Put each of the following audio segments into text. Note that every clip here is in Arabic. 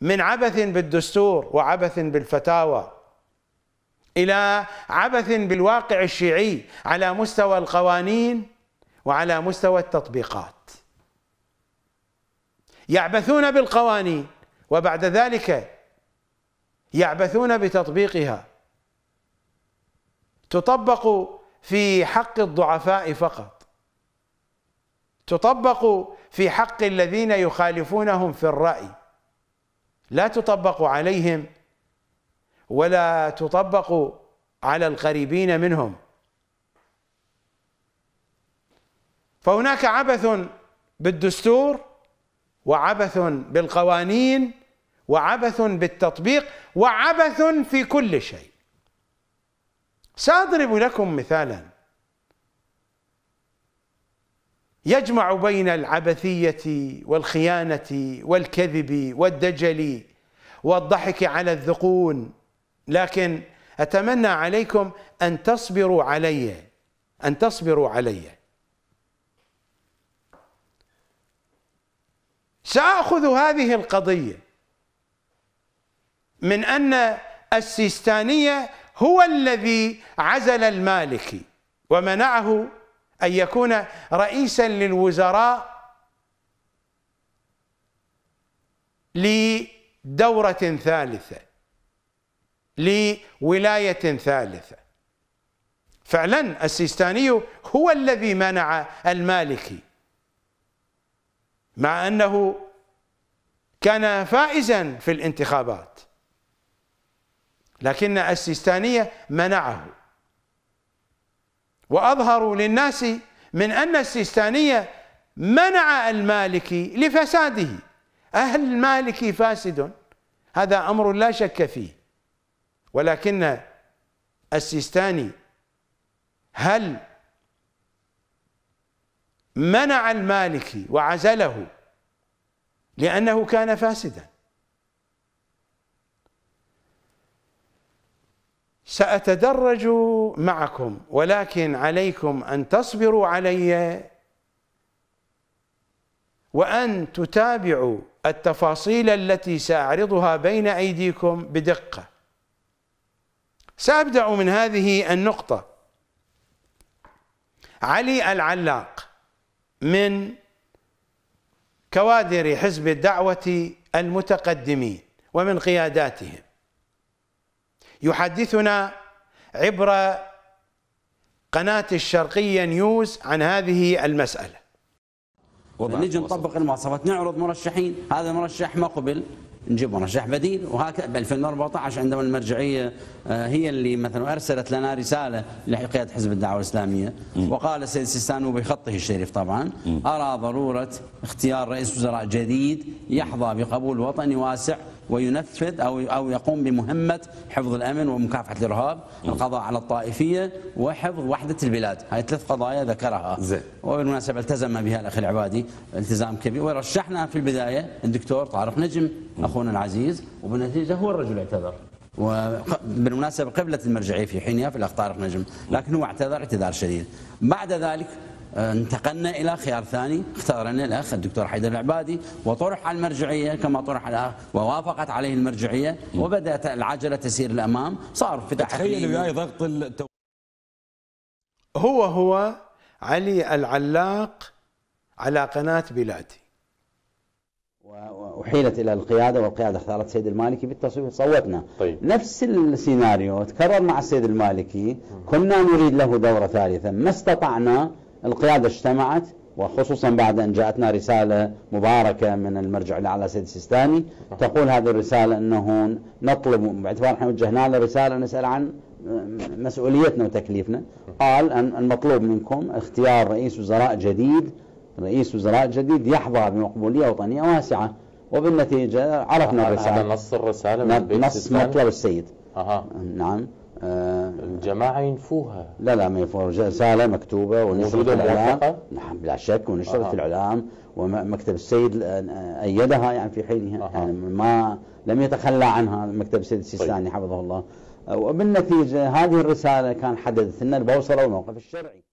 من عبث بالدستور وعبث بالفتاوى الى عبث بالواقع الشيعي على مستوى القوانين وعلى مستوى التطبيقات يعبثون بالقوانين وبعد ذلك يعبثون بتطبيقها تطبق في حق الضعفاء فقط تطبق في حق الذين يخالفونهم في الرأي لا تطبق عليهم ولا تطبق على القريبين منهم فهناك عبث بالدستور وعبث بالقوانين وعبث بالتطبيق وعبث في كل شيء ساضرب لكم مثالا يجمع بين العبثية والخيانة والكذب والدجل والضحك على الذقون لكن أتمنى عليكم أن تصبروا علي أن تصبروا علي سأخذ هذه القضية من أن السيستانية هو الذي عزل المالكي ومنعه أن يكون رئيسا للوزراء لدورة ثالثة لولاية ثالثة فعلا السيستاني هو الذي منع المالكي مع أنه كان فائزا في الانتخابات لكن السيستانية منعه وأظهروا للناس من أن السيستانية منع المالكي لفساده أهل المالكي فاسد هذا أمر لا شك فيه ولكن السيستاني هل منع المالكي وعزله لأنه كان فاسداً سأتدرج معكم ولكن عليكم أن تصبروا علي وأن تتابعوا التفاصيل التي سأعرضها بين أيديكم بدقة سأبدأ من هذه النقطة علي العلاق من كوادر حزب الدعوة المتقدمين ومن قياداتهم يحدثنا عبر قناة الشرقية نيوز عن هذه المسألة نجي نطبق المواصفات نعرض مرشحين هذا مرشح ما قبل نجيب مرشح بديل وهكذا ب 2014 عندما المرجعيه آه، هي اللي مثلا ارسلت لنا رساله لقياده حزب الدعوه الاسلاميه وقال السيد سيستان وبخطه الشريف طبعا ارى ضروره اختيار رئيس وزراء جديد يحظى بقبول وطني واسع وينفذ أو أو يقوم بمهمة حفظ الأمن ومكافحة الإرهاب القضاء على الطائفية وحفظ وحدة البلاد هاي ثلاث قضايا ذكرها زين. وبالمناسبة التزم بها الأخ العبادي التزام كبير ورشحنا في البداية الدكتور طارق نجم أخونا العزيز وبالنتيجة هو الرجل اعتذر وبالمناسبه قبلت المرجعيه في حينها في الاخ طارق نجم لكن هو اعتذر اعتذار شديد بعد ذلك آه، انتقلنا إلى خيار ثاني اختارنا الأخ الدكتور حيدر العبادي وطرح على المرجعية كما طرح الأخ ووافقت عليه المرجعية وبدأت العجلة تسير للامام صار فتح تخيل وياي ضغط التو... هو هو علي العلاق على قناة بلادي واحيلت الى القياده والقياده اختارت السيد المالكي بالتصويت صوتنا طيب. نفس السيناريو تكرر مع السيد المالكي كنا نريد له دوره ثالثه ما استطعنا القيادة اجتمعت وخصوصا بعد أن جاءتنا رسالة مباركة من المرجع الأعلى سيد سيستاني تقول هذه الرسالة أنه نطلب باعتبار احنا وجهنا له رسالة نسأل عن آه، مسؤوليتنا وتكليفنا قال أن المطلوب منكم اختيار رئيس وزراء جديد رئيس وزراء جديد يحظى بمقبولية وطنية واسعة وبالنتيجة عرفنا الرسالة هذا نص الرسالة من نص مطلب السيد أها. نعم آه الجماعة ينفوها لا لا ما ينفوها رسالة مكتوبة ونشرت الإعلام نعم بلا شك ونشرت آه. في الإعلام ومكتب السيد أيدها يعني في حينها آه. يعني ما لم يتخلى عنها مكتب السيد السيستاني طيب. حفظه الله وبالنتيجة هذه الرسالة كان حددت لنا البوصلة والموقف الشرعي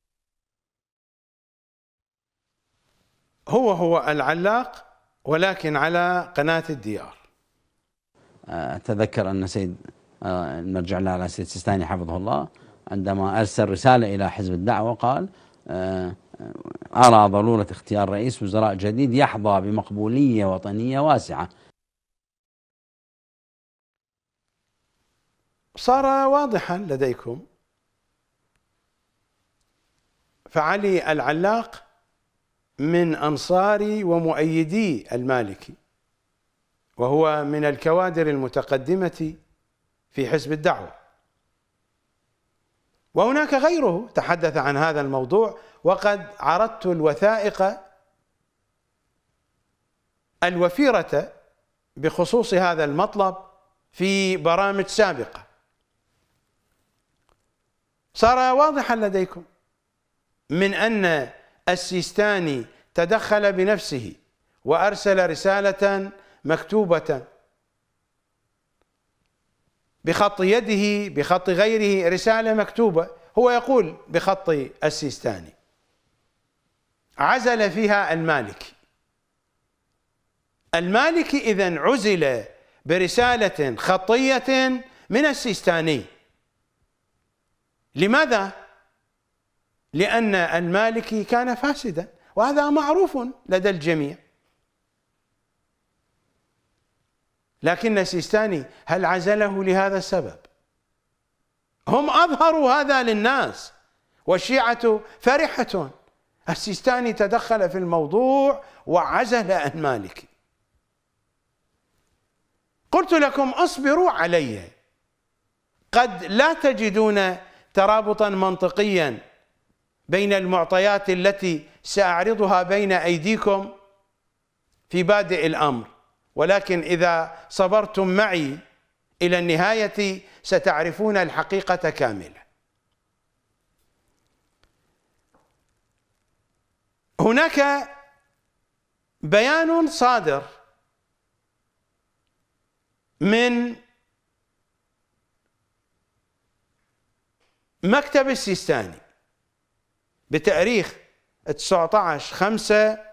هو هو العلاق ولكن على قناة الديار أتذكر أن سيد آه، نرجع لها على سيد السيستاني حفظه الله عندما أرسل رسالة إلى حزب الدعوة قال آه، آه، أرى ضرورة اختيار رئيس وزراء جديد يحظى بمقبولية وطنية واسعة صار واضحا لديكم فعلي العلاق من انصار ومؤيدي المالكي وهو من الكوادر المتقدمة في حزب الدعوه وهناك غيره تحدث عن هذا الموضوع وقد عرضت الوثائق الوفيره بخصوص هذا المطلب في برامج سابقه صار واضحا لديكم من ان السيستاني تدخل بنفسه وارسل رساله مكتوبه بخط يده بخط غيره رسالة مكتوبة هو يقول بخط السيستاني عزل فيها المالكي المالكي إذا عزل برسالة خطية من السيستاني لماذا؟ لأن المالكي كان فاسدا وهذا معروف لدى الجميع لكن سيستاني هل عزله لهذا السبب هم أظهروا هذا للناس والشيعة فرحة السيستاني تدخل في الموضوع وعزل عن مالكي قلت لكم اصبروا عليه قد لا تجدون ترابطا منطقيا بين المعطيات التي ساعرضها بين ايديكم في بادئ الامر ولكن إذا صبرتم معي إلى النهاية ستعرفون الحقيقة كاملة هناك بيان صادر من مكتب السيستاني بتاريخ 19 خمسة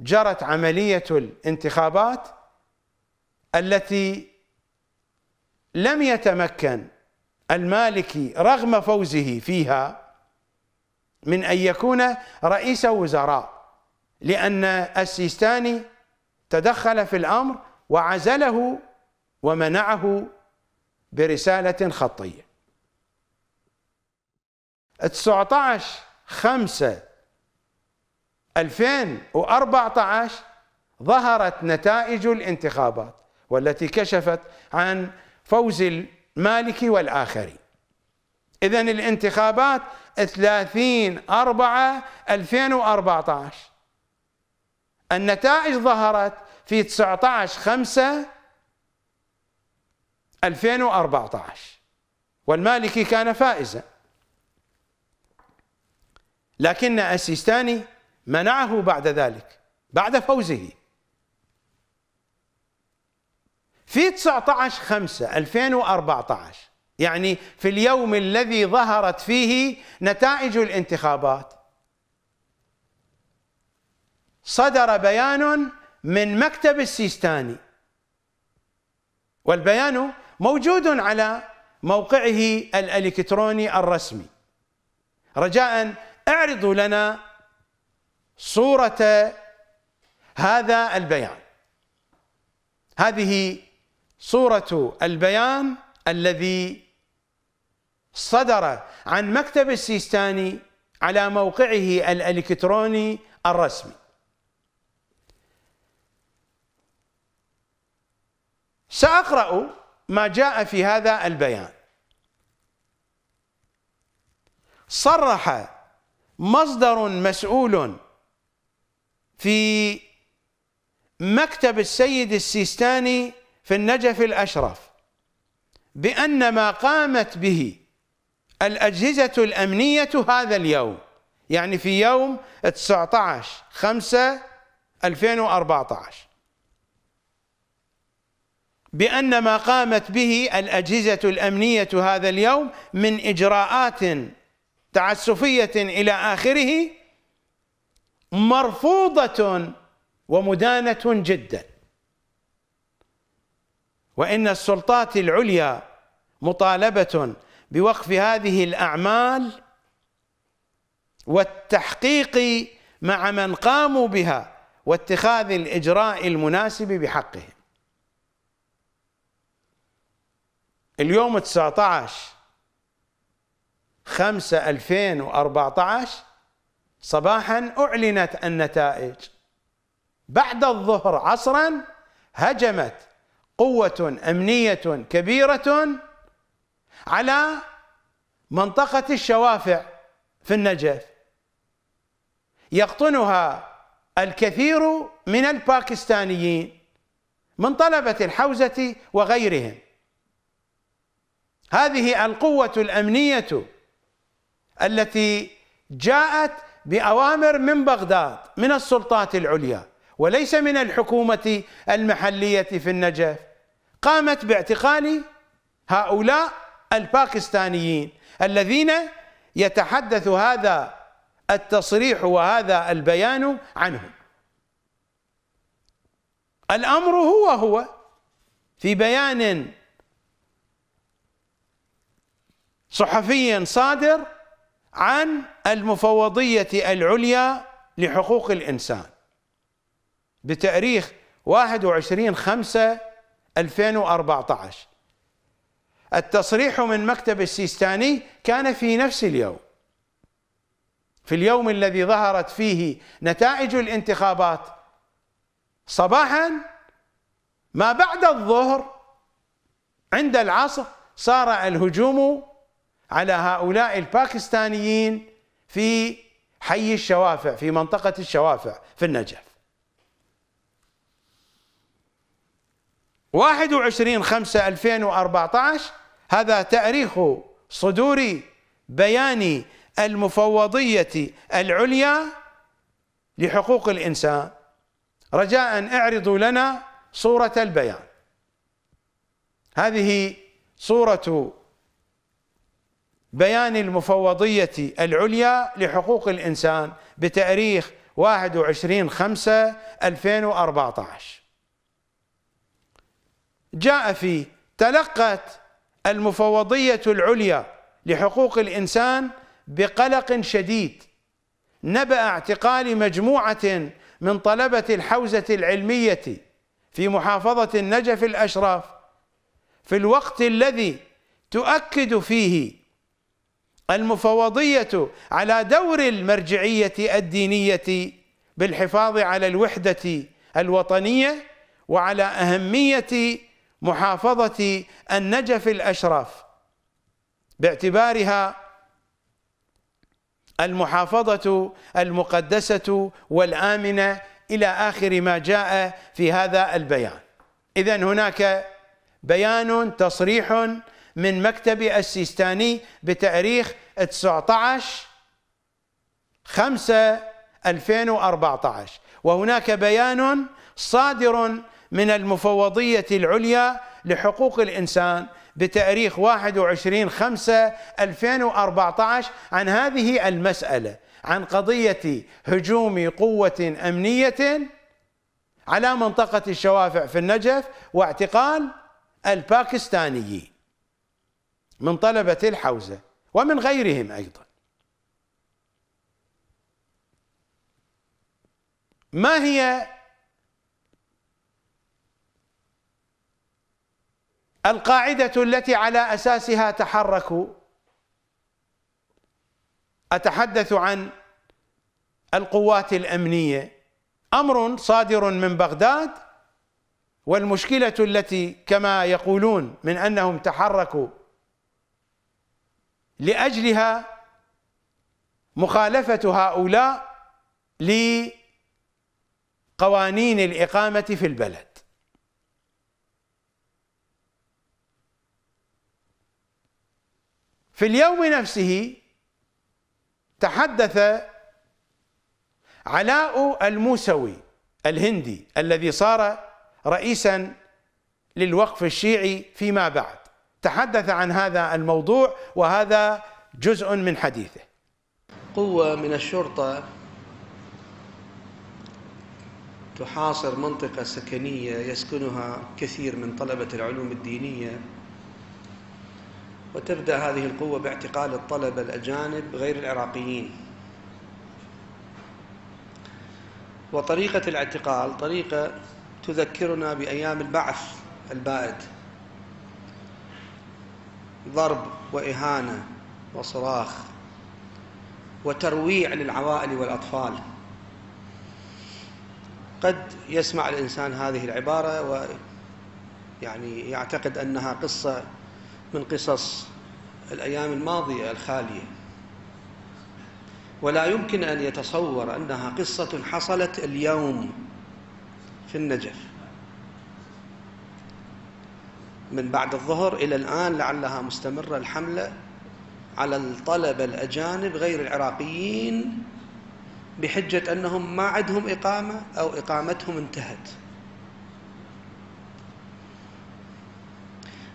جرت عملية الانتخابات التي لم يتمكن المالكي رغم فوزه فيها من أن يكون رئيس وزراء لأن السيستاني تدخل في الأمر وعزله ومنعه برسالة خطية 19 5 2014 ظهرت نتائج الانتخابات والتي كشفت عن فوز المالكي والآخرين إذا الانتخابات 30 4 2014 النتائج ظهرت في 19 5 2014 والمالكي كان فائزا لكن السيستاني منعه بعد ذلك بعد فوزه في 19 5 2014 يعني في اليوم الذي ظهرت فيه نتائج الانتخابات صدر بيان من مكتب السيستاني والبيان موجود على موقعه الالكتروني الرسمي رجاء اعرضوا لنا صورة هذا البيان هذه صورة البيان الذي صدر عن مكتب السيستاني على موقعه الالكتروني الرسمي ساقرا ما جاء في هذا البيان صرح مصدر مسؤول في مكتب السيد السيستاني في النجف الأشرف بأن ما قامت به الأجهزة الأمنية هذا اليوم يعني في يوم 19 5 2014 بأن ما قامت به الأجهزة الأمنية هذا اليوم من إجراءات تعسفية إلى آخره مرفوضة ومدانة جدا وإن السلطات العليا مطالبة بوقف هذه الأعمال والتحقيق مع من قاموا بها واتخاذ الإجراء المناسب بحقهم اليوم 19 5 2014 صباحا أعلنت النتائج بعد الظهر عصرا هجمت قوة أمنية كبيرة على منطقة الشوافع في النجف يقطنها الكثير من الباكستانيين من طلبة الحوزة وغيرهم هذه القوة الأمنية التي جاءت بأوامر من بغداد من السلطات العليا وليس من الحكومة المحلية في النجف قامت باعتقال هؤلاء الباكستانيين الذين يتحدث هذا التصريح وهذا البيان عنهم الأمر هو هو في بيان صحفي صادر عن المفوضية العليا لحقوق الإنسان بتاريخ 21 5 2014 التصريح من مكتب السيستاني كان في نفس اليوم في اليوم الذي ظهرت فيه نتائج الانتخابات صباحا ما بعد الظهر عند العصر صار الهجوم على هؤلاء الباكستانيين في حي الشوافع في منطقة الشوافع في النجف 21 5 2014 هذا تاريخ صدور بيان المفوضية العليا لحقوق الإنسان رجاء اعرضوا لنا صورة البيان هذه صورة بيان المفوضية العليا لحقوق الإنسان بتاريخ 21 5 2014 جاء في تلقت المفوضية العليا لحقوق الإنسان بقلق شديد نبأ اعتقال مجموعة من طلبة الحوزة العلمية في محافظة النجف الأشراف في الوقت الذي تؤكد فيه المفوضية على دور المرجعية الدينية بالحفاظ على الوحدة الوطنية وعلى أهمية محافظة النجف الأشرف باعتبارها المحافظة المقدسة والآمنة إلى آخر ما جاء في هذا البيان إذا هناك بيان تصريح من مكتب السيستاني بتاريخ 19 5 2014 وهناك بيان صادر من المفوضية العليا لحقوق الإنسان بتاريخ 21 5 2014 عن هذه المسألة عن قضية هجوم قوة أمنية على منطقة الشوافع في النجف واعتقال الباكستانيين من طلبة الحوزة ومن غيرهم أيضا ما هي القاعدة التي على أساسها تحركوا أتحدث عن القوات الأمنية أمر صادر من بغداد والمشكلة التي كما يقولون من أنهم تحركوا لأجلها مخالفة هؤلاء لقوانين الإقامة في البلد في اليوم نفسه تحدث علاء الموسوي الهندي الذي صار رئيسا للوقف الشيعي فيما بعد تحدث عن هذا الموضوع وهذا جزء من حديثه قوة من الشرطة تحاصر منطقة سكنية يسكنها كثير من طلبة العلوم الدينية وتبدأ هذه القوة باعتقال الطلبة الأجانب غير العراقيين وطريقة الاعتقال طريقة تذكرنا بأيام البعث البائد ضرب وإهانة وصراخ وترويع للعوائل والأطفال قد يسمع الإنسان هذه العبارة ويعني يعتقد أنها قصة من قصص الأيام الماضية الخالية ولا يمكن أن يتصور أنها قصة حصلت اليوم في النجف من بعد الظهر إلى الآن لعلها مستمرة الحملة على الطلبة الأجانب غير العراقيين بحجة أنهم ما عندهم إقامة أو إقامتهم انتهت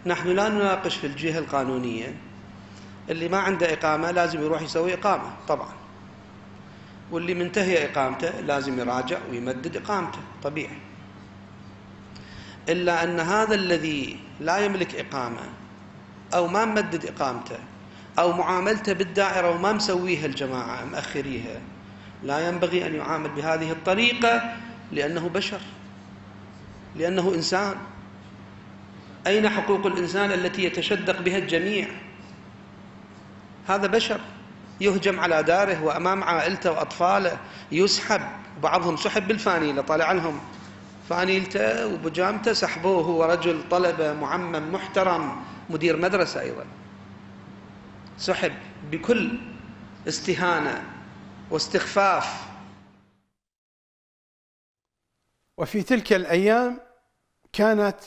نحن لا نناقش في الجهة القانونية اللي ما عنده إقامة لازم يروح يسوي إقامة طبعا واللي منتهي إقامته لازم يراجع ويمدد إقامته طبيعي إلا أن هذا الذي لا يملك إقامة أو ما ممدد إقامته أو معاملته بالدائرة وما مسويها الجماعة مأخريها لا ينبغي أن يعامل بهذه الطريقة لأنه بشر لأنه إنسان أين حقوق الإنسان التي يتشدق بها الجميع هذا بشر يهجم على داره وأمام عائلته وأطفاله يسحب بعضهم سحب بالفانيلة طالع عنهم فانيلته وبجامته سحبوه هو رجل طلبة معمم محترم مدير مدرسة أيضا سحب بكل استهانة واستخفاف وفي تلك الأيام كانت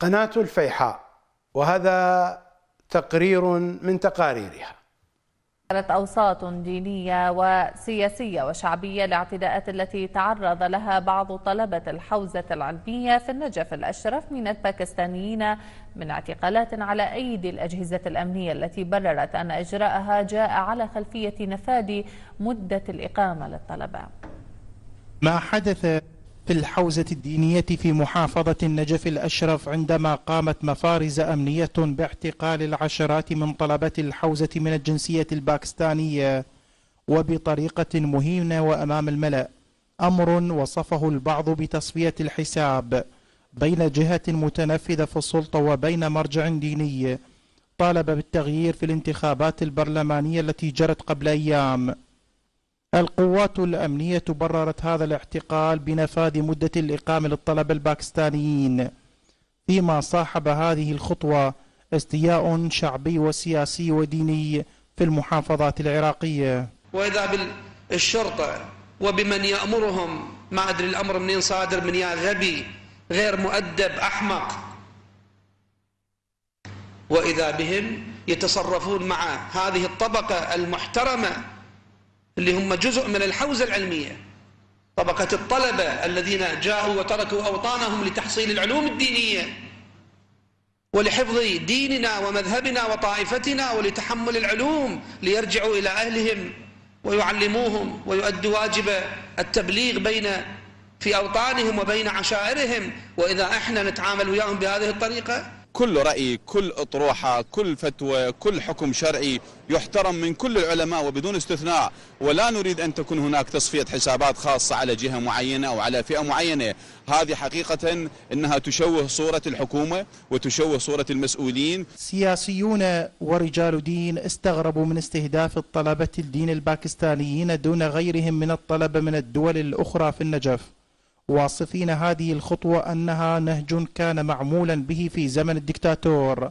قناة الفيحاء وهذا تقرير من تقاريرها كانت أوساط دينية وسياسية وشعبية الاعتداءات التي تعرض لها بعض طلبة الحوزة العلمية في النجف الأشرف من الباكستانيين من اعتقالات على أيدي الأجهزة الأمنية التي بررت أن إجراءها جاء على خلفية نفاد مدة الإقامة للطلبة ما حدث في الحوزة الدينية في محافظة النجف الأشرف عندما قامت مفارز أمنية باعتقال العشرات من طلبة الحوزة من الجنسية الباكستانية وبطريقة مهينة وأمام الملأ أمر وصفه البعض بتصفية الحساب بين جهة متنفذة في السلطة وبين مرجع ديني طالب بالتغيير في الانتخابات البرلمانية التي جرت قبل أيام القوات الأمنية بررت هذا الاعتقال بنفاذ مدة الإقامة للطلبة الباكستانيين فيما صاحب هذه الخطوة استياء شعبي وسياسي وديني في المحافظات العراقية وإذا بالشرطة وبمن يأمرهم ما أدري الأمر منين صادر من يا غبي غير مؤدب أحمق وإذا بهم يتصرفون مع هذه الطبقة المحترمة اللي هم جزء من الحوزة العلمية طبقة الطلبة الذين جاءوا وتركوا أوطانهم لتحصيل العلوم الدينية ولحفظ ديننا ومذهبنا وطائفتنا ولتحمل العلوم ليرجعوا إلى أهلهم ويعلموهم ويؤدوا واجب التبليغ بين في أوطانهم وبين عشائرهم وإذا إحنا نتعامل وياهم بهذه الطريقة كل رأي كل أطروحة كل فتوى كل حكم شرعي يحترم من كل العلماء وبدون استثناء ولا نريد أن تكون هناك تصفية حسابات خاصة على جهة معينة أو على فئة معينة هذه حقيقة أنها تشوه صورة الحكومة وتشوه صورة المسؤولين سياسيون ورجال دين استغربوا من استهداف الطلبة الدين الباكستانيين دون غيرهم من الطلبة من الدول الأخرى في النجف واصفين هذه الخطوة أنها نهج كان معمولا به في زمن الدكتاتور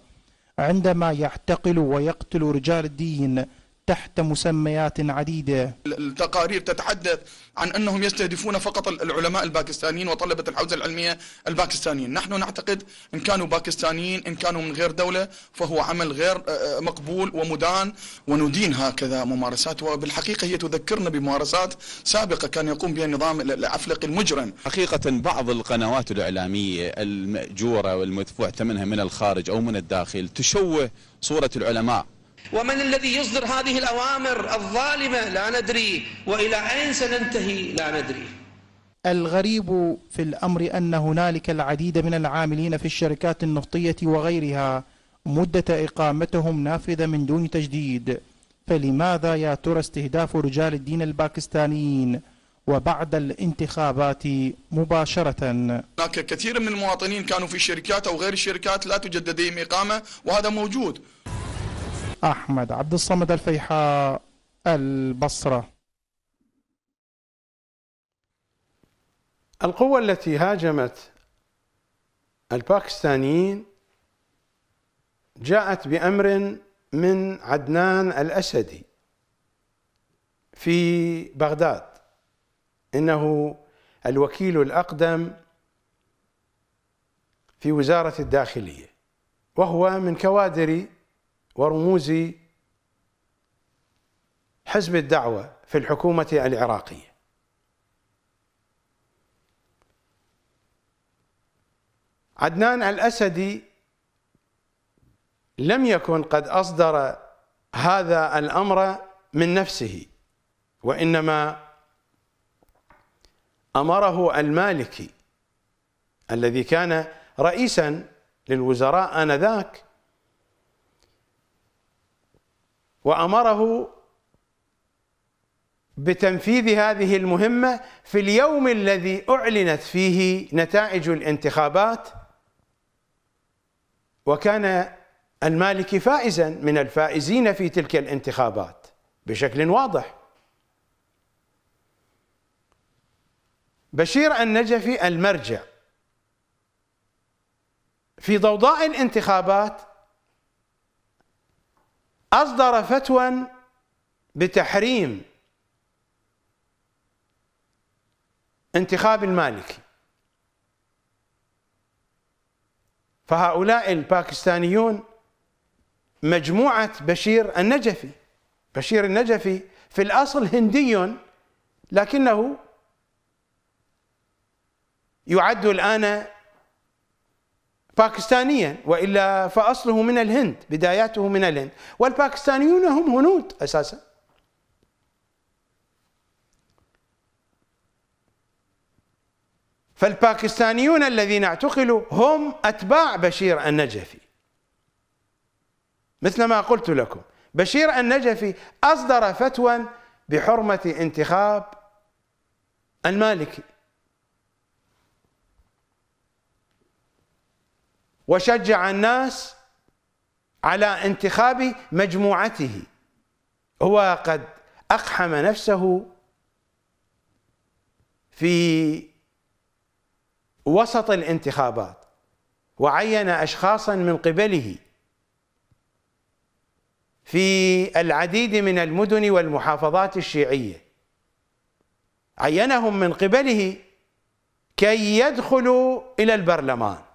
عندما يعتقل ويقتل رجال الدين تحت مسميات عديدة التقارير تتحدث عن أنهم يستهدفون فقط العلماء الباكستانيين وطلبة الحوزة العلمية الباكستانيين نحن نعتقد إن كانوا باكستانيين إن كانوا من غير دولة فهو عمل غير آه، آه، مقبول ومدان وندين هكذا ممارسات وبالحقيقة هي تذكرنا بممارسات سابقة كان يقوم بها النظام العفلق المجرم حقيقة بعض القنوات الإعلامية المأجورة والمدفوع ثمنها من الخارج أو من الداخل تشوه صورة العلماء ومن الذي يصدر هذه الأوامر الظالمة لا ندري وإلى أين سننتهي لا ندري الغريب في الأمر أن هنالك العديد من العاملين في الشركات النفطية وغيرها مدة إقامتهم نافذة من دون تجديد فلماذا يا ترى استهداف رجال الدين الباكستانيين وبعد الانتخابات مباشرة هناك كثير من المواطنين كانوا في الشركات أو غير الشركات لا تجدد إقامة وهذا موجود أحمد عبد الصمد الفيحاء البصرة القوة التي هاجمت الباكستانيين جاءت بأمر من عدنان الأسدي في بغداد إنه الوكيل الأقدم في وزارة الداخلية وهو من كوادر ورموز حزب الدعوة في الحكومة العراقية عدنان الأسدي لم يكن قد أصدر هذا الأمر من نفسه وإنما أمره المالكي الذي كان رئيسا للوزراء آنذاك وامره بتنفيذ هذه المهمه في اليوم الذي اعلنت فيه نتائج الانتخابات وكان المالكي فائزا من الفائزين في تلك الانتخابات بشكل واضح بشير النجفي المرجع في ضوضاء الانتخابات أصدر فتوى بتحريم انتخاب المالكي فهؤلاء الباكستانيون مجموعة بشير النجفي بشير النجفي في الأصل هندي لكنه يعد الآن باكستانيا والا فاصله من الهند بداياته من الهند والباكستانيون هم هنود اساسا فالباكستانيون الذين اعتقلوا هم اتباع بشير النجفي مثل ما قلت لكم بشير النجفي اصدر فتوى بحرمه انتخاب المالكي وشجع الناس على انتخاب مجموعته هو قد اقحم نفسه في وسط الانتخابات وعين اشخاصا من قبله في العديد من المدن والمحافظات الشيعيه عينهم من قبله كي يدخلوا الى البرلمان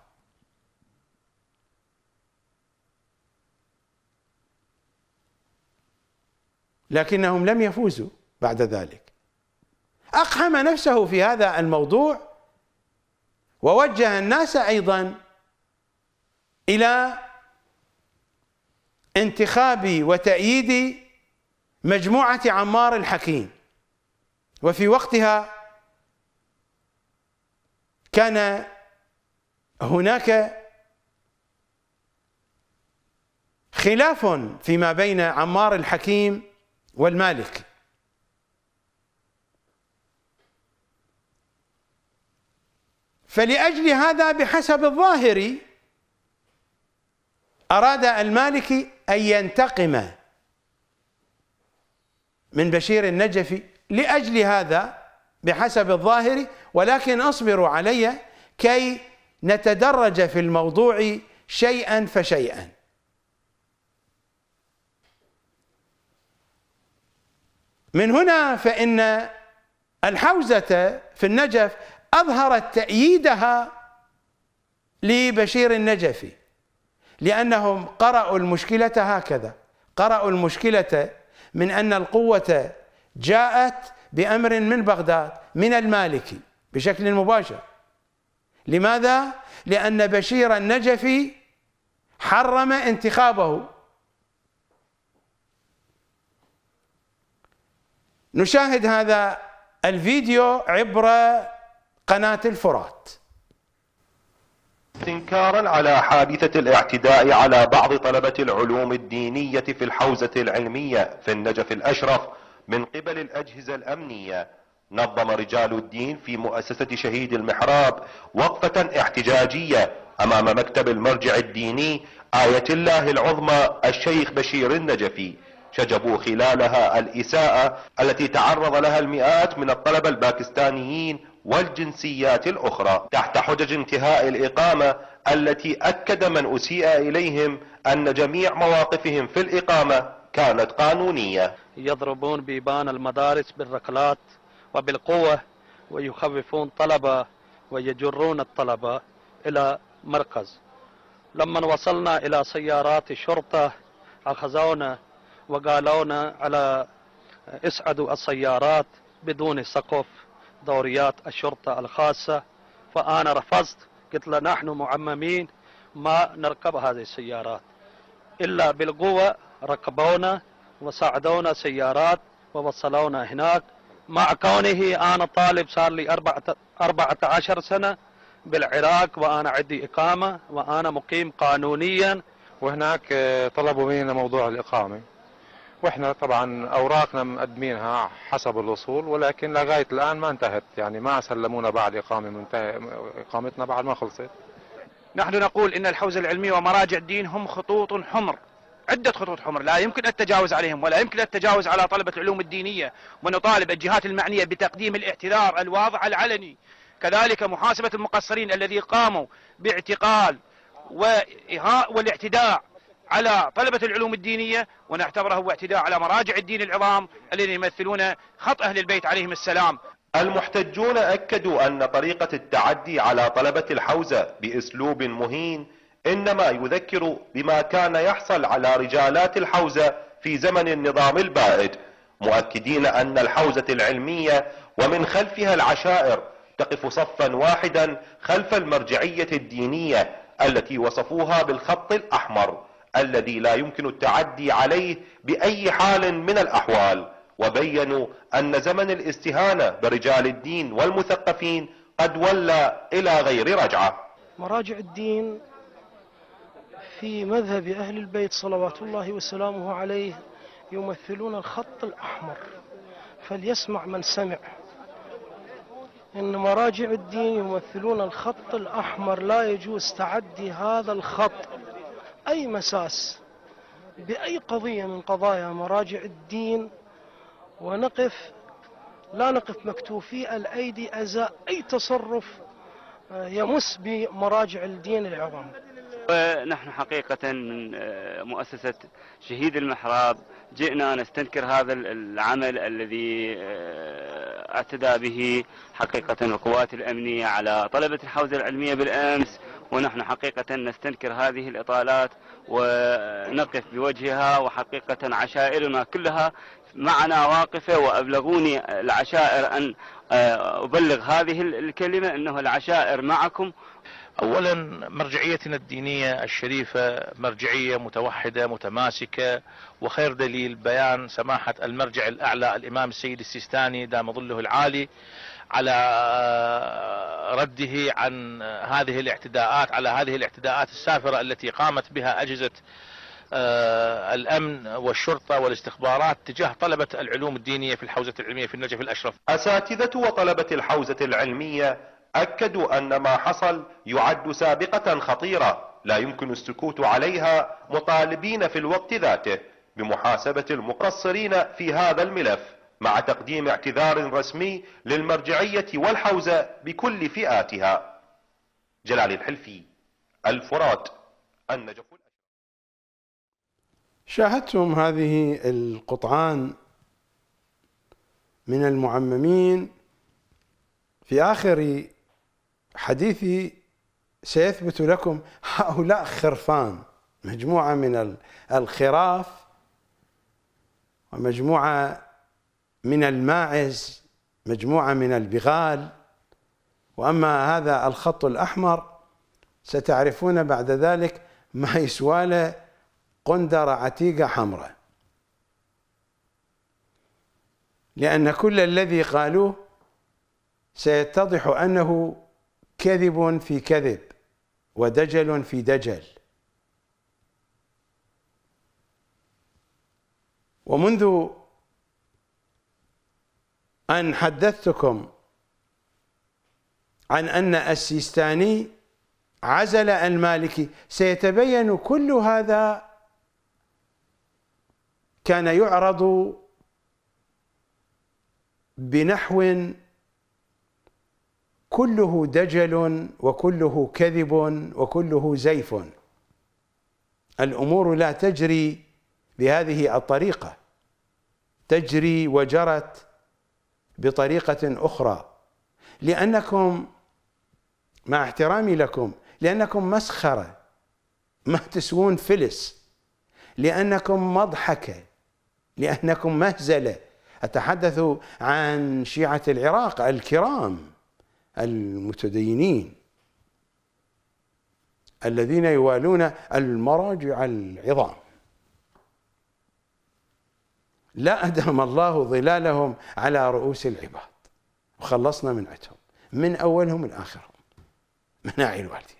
لكنهم لم يفوزوا بعد ذلك اقحم نفسه في هذا الموضوع ووجه الناس ايضا الى انتخاب وتأييد مجموعة عمار الحكيم وفي وقتها كان هناك خلاف فيما بين عمار الحكيم والمالك فلأجل هذا بحسب الظاهر أراد المالكي أن ينتقم من بشير النجفي لأجل هذا بحسب الظاهر ولكن أصبروا علي كي نتدرج في الموضوع شيئا فشيئا من هنا فإن الحوزة في النجف أظهرت تأييدها لبشير النجفي لأنهم قرأوا المشكلة هكذا قرأوا المشكلة من أن القوة جاءت بأمر من بغداد من المالكي بشكل مباشر لماذا؟ لأن بشير النجفي حرم انتخابه نشاهد هذا الفيديو عبر قناة الفرات استنكارا على حادثة الاعتداء على بعض طلبة العلوم الدينية في الحوزة العلمية في النجف الأشرف من قبل الأجهزة الأمنية نظم رجال الدين في مؤسسة شهيد المحراب وقفة احتجاجية أمام مكتب المرجع الديني آية الله العظمى الشيخ بشير النجفي شجبوا خلالها الإساءة التي تعرض لها المئات من الطلبة الباكستانيين والجنسيات الأخرى تحت حجج انتهاء الإقامة التي أكد من أسيء إليهم أن جميع مواقفهم في الإقامة كانت قانونية يضربون بيبان المدارس بالركلات وبالقوة ويخففون طلبة ويجرون الطلبة إلى مركز لما وصلنا إلى سيارات شرطة أخذونا وقالونا على اسعدوا السيارات بدون سقف دوريات الشرطة الخاصة فأنا رفضت قلت له نحن معممين ما نركب هذه السيارات إلا بالقوة ركبونا وساعدونا سيارات ووصلونا هناك مع كونه أنا طالب صار لي 14 سنة بالعراق وأنا عندي إقامة وأنا مقيم قانونيا وهناك طلبوا مني موضوع الإقامة واحنا طبعا اوراقنا مقدمينها حسب الوصول ولكن لغايه الان ما انتهت يعني ما سلمونا بعد اقامه منتهى اقامتنا بعد ما خلصت. نحن نقول ان الحوزه العلميه ومراجع الدين هم خطوط حمر عدة خطوط حمر لا يمكن التجاوز عليهم ولا يمكن التجاوز على طلبة العلوم الدينية ونطالب الجهات المعنية بتقديم الاعتذار الواضح العلني كذلك محاسبة المقصرين الذي قاموا باعتقال والاعتداء على طلبة العلوم الدينية ونعتبره هو اعتداء على مراجع الدين العظام الذين يمثلون خط أهل البيت عليهم السلام المحتجون أكدوا أن طريقة التعدي على طلبة الحوزة بأسلوب مهين إنما يذكر بما كان يحصل على رجالات الحوزة في زمن النظام البائد مؤكدين أن الحوزة العلمية ومن خلفها العشائر تقف صفا واحدا خلف المرجعية الدينية التي وصفوها بالخط الأحمر الذي لا يمكن التعدي عليه باي حال من الاحوال وبينوا ان زمن الاستهانه برجال الدين والمثقفين قد ولى الى غير رجعه. مراجع الدين في مذهب اهل البيت صلوات الله وسلامه عليه يمثلون الخط الاحمر فليسمع من سمع. ان مراجع الدين يمثلون الخط الاحمر لا يجوز تعدي هذا الخط أي مساس بأي قضية من قضايا مراجع الدين ونقف لا نقف مكتوفي الأيدي أزاء أي تصرف آه، يمس بمراجع الدين العظام ونحن حقيقة من آه، مؤسسة شهيد المحراب جئنا نستنكر هذا العمل الذي آه، اعتدى به حقيقة القوات الأمنية على طلبة الحوزة العلمية بالأمس ونحن حقيقة نستنكر هذه الإطالات ونقف بوجهها وحقيقة عشائرنا كلها معنا واقفة وأبلغوني العشائر أن آه، أبلغ هذه الكلمة أنه العشائر معكم أولا مرجعيتنا الدينية الشريفة مرجعية متوحدة متماسكة وخير دليل بيان سماحة المرجع الأعلى الإمام السيد السيستاني دام ظله العالي على رده عن هذه الاعتداءات على هذه الاعتداءات السافرة التي قامت بها أجهزة آه، الأمن والشرطة والاستخبارات تجاه طلبة العلوم الدينية في الحوزة العلمية في النجف الأشرف أساتذة وطلبة الحوزة العلمية أكدوا أن ما حصل يعد سابقة خطيرة لا يمكن السكوت عليها مطالبين في الوقت ذاته بمحاسبة المقصرين في هذا الملف مع تقديم اعتذار رسمي للمرجعية والحوزة بكل فئاتها جلال الحلفي الفرات النجف شاهدتم هذه القطعان من المعممين في آخر حديثي سيثبت لكم هؤلاء خرفان مجموعة من الخراف ومجموعة من الماعز مجموعة من البغال وأما هذا الخط الأحمر ستعرفون بعد ذلك ما يسوى له قندرة عتيقة حمراء لأن كل الذي قالوه سيتضح أنه كذب في كذب ودجل في دجل ومنذ أن حدثتكم عن أن السيستاني عزل المالكي سيتبين كل هذا كان يعرض بنحو كله دجل وكله كذب وكله زيف الامور لا تجري بهذه الطريقه تجري وجرت بطريقه اخرى لانكم مع احترامي لكم لانكم مسخره ما تسوون فلس لانكم مضحكه لانكم مهزله اتحدث عن شيعه العراق الكرام المتدينين الذين يوالون المراجع العظام لا أدام الله ظلالهم على رؤوس العباد وخلصنا من عتهم من أولهم لآخرهم مناعي الوالدين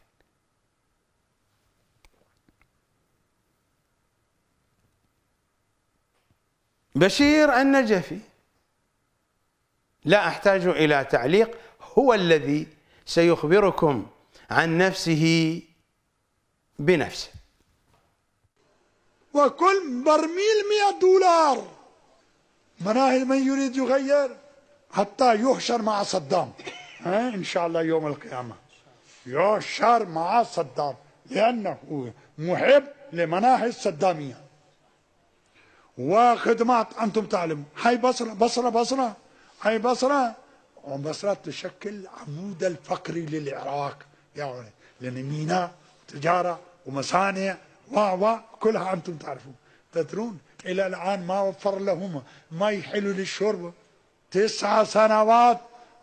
بشير النجفي لا أحتاج إلى تعليق هو الذي سيخبركم عن نفسه بنفسه وكل برميل 100 دولار مناهل من يريد يغير حتى يحشر مع صدام ها إن شاء الله يوم القيامة يحشر مع صدام لأنه محب لمناهج الصدامية وخدمات أنتم تعلموا هاي بصرة بصرة بصرة هاي بصرة وبصرة تشكل عمود الفقري للعراق يعني لأن ميناء تجارة ومصانع و كلها أنتم تعرفون تدرون إلى الآن ما وفر لهم ما يحلوا للشرب تسع سنوات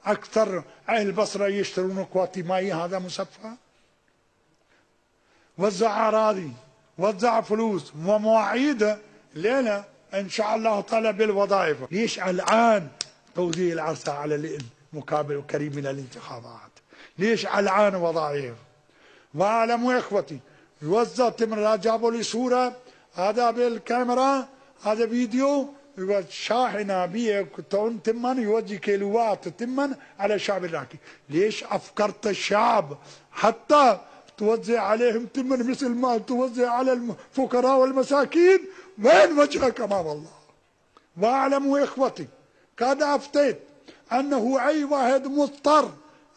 أكثر أهل البصرة يشترون كواتي ماي هذا مصفى وزع أراضي وزع فلوس ومواعيد لنا إن شاء الله طلب الوظائف ليش الآن توزيع العرس على المقابل الكريم من الانتخابات ليش الآن وظائف واعلموا يا إخوتي وزعت من جابوا لي صورة هذا بالكاميرا هذا فيديو بيه كتون تمن يوجي كيلوات تمن على الشعب العراقي ليش أفكرت الشعب حتى توزع عليهم تمن مثل ما توزع على الفقراء والمساكين وين وجهك أمام الله واعلموا إخوتي قد أفتيت أنه أي واحد مضطر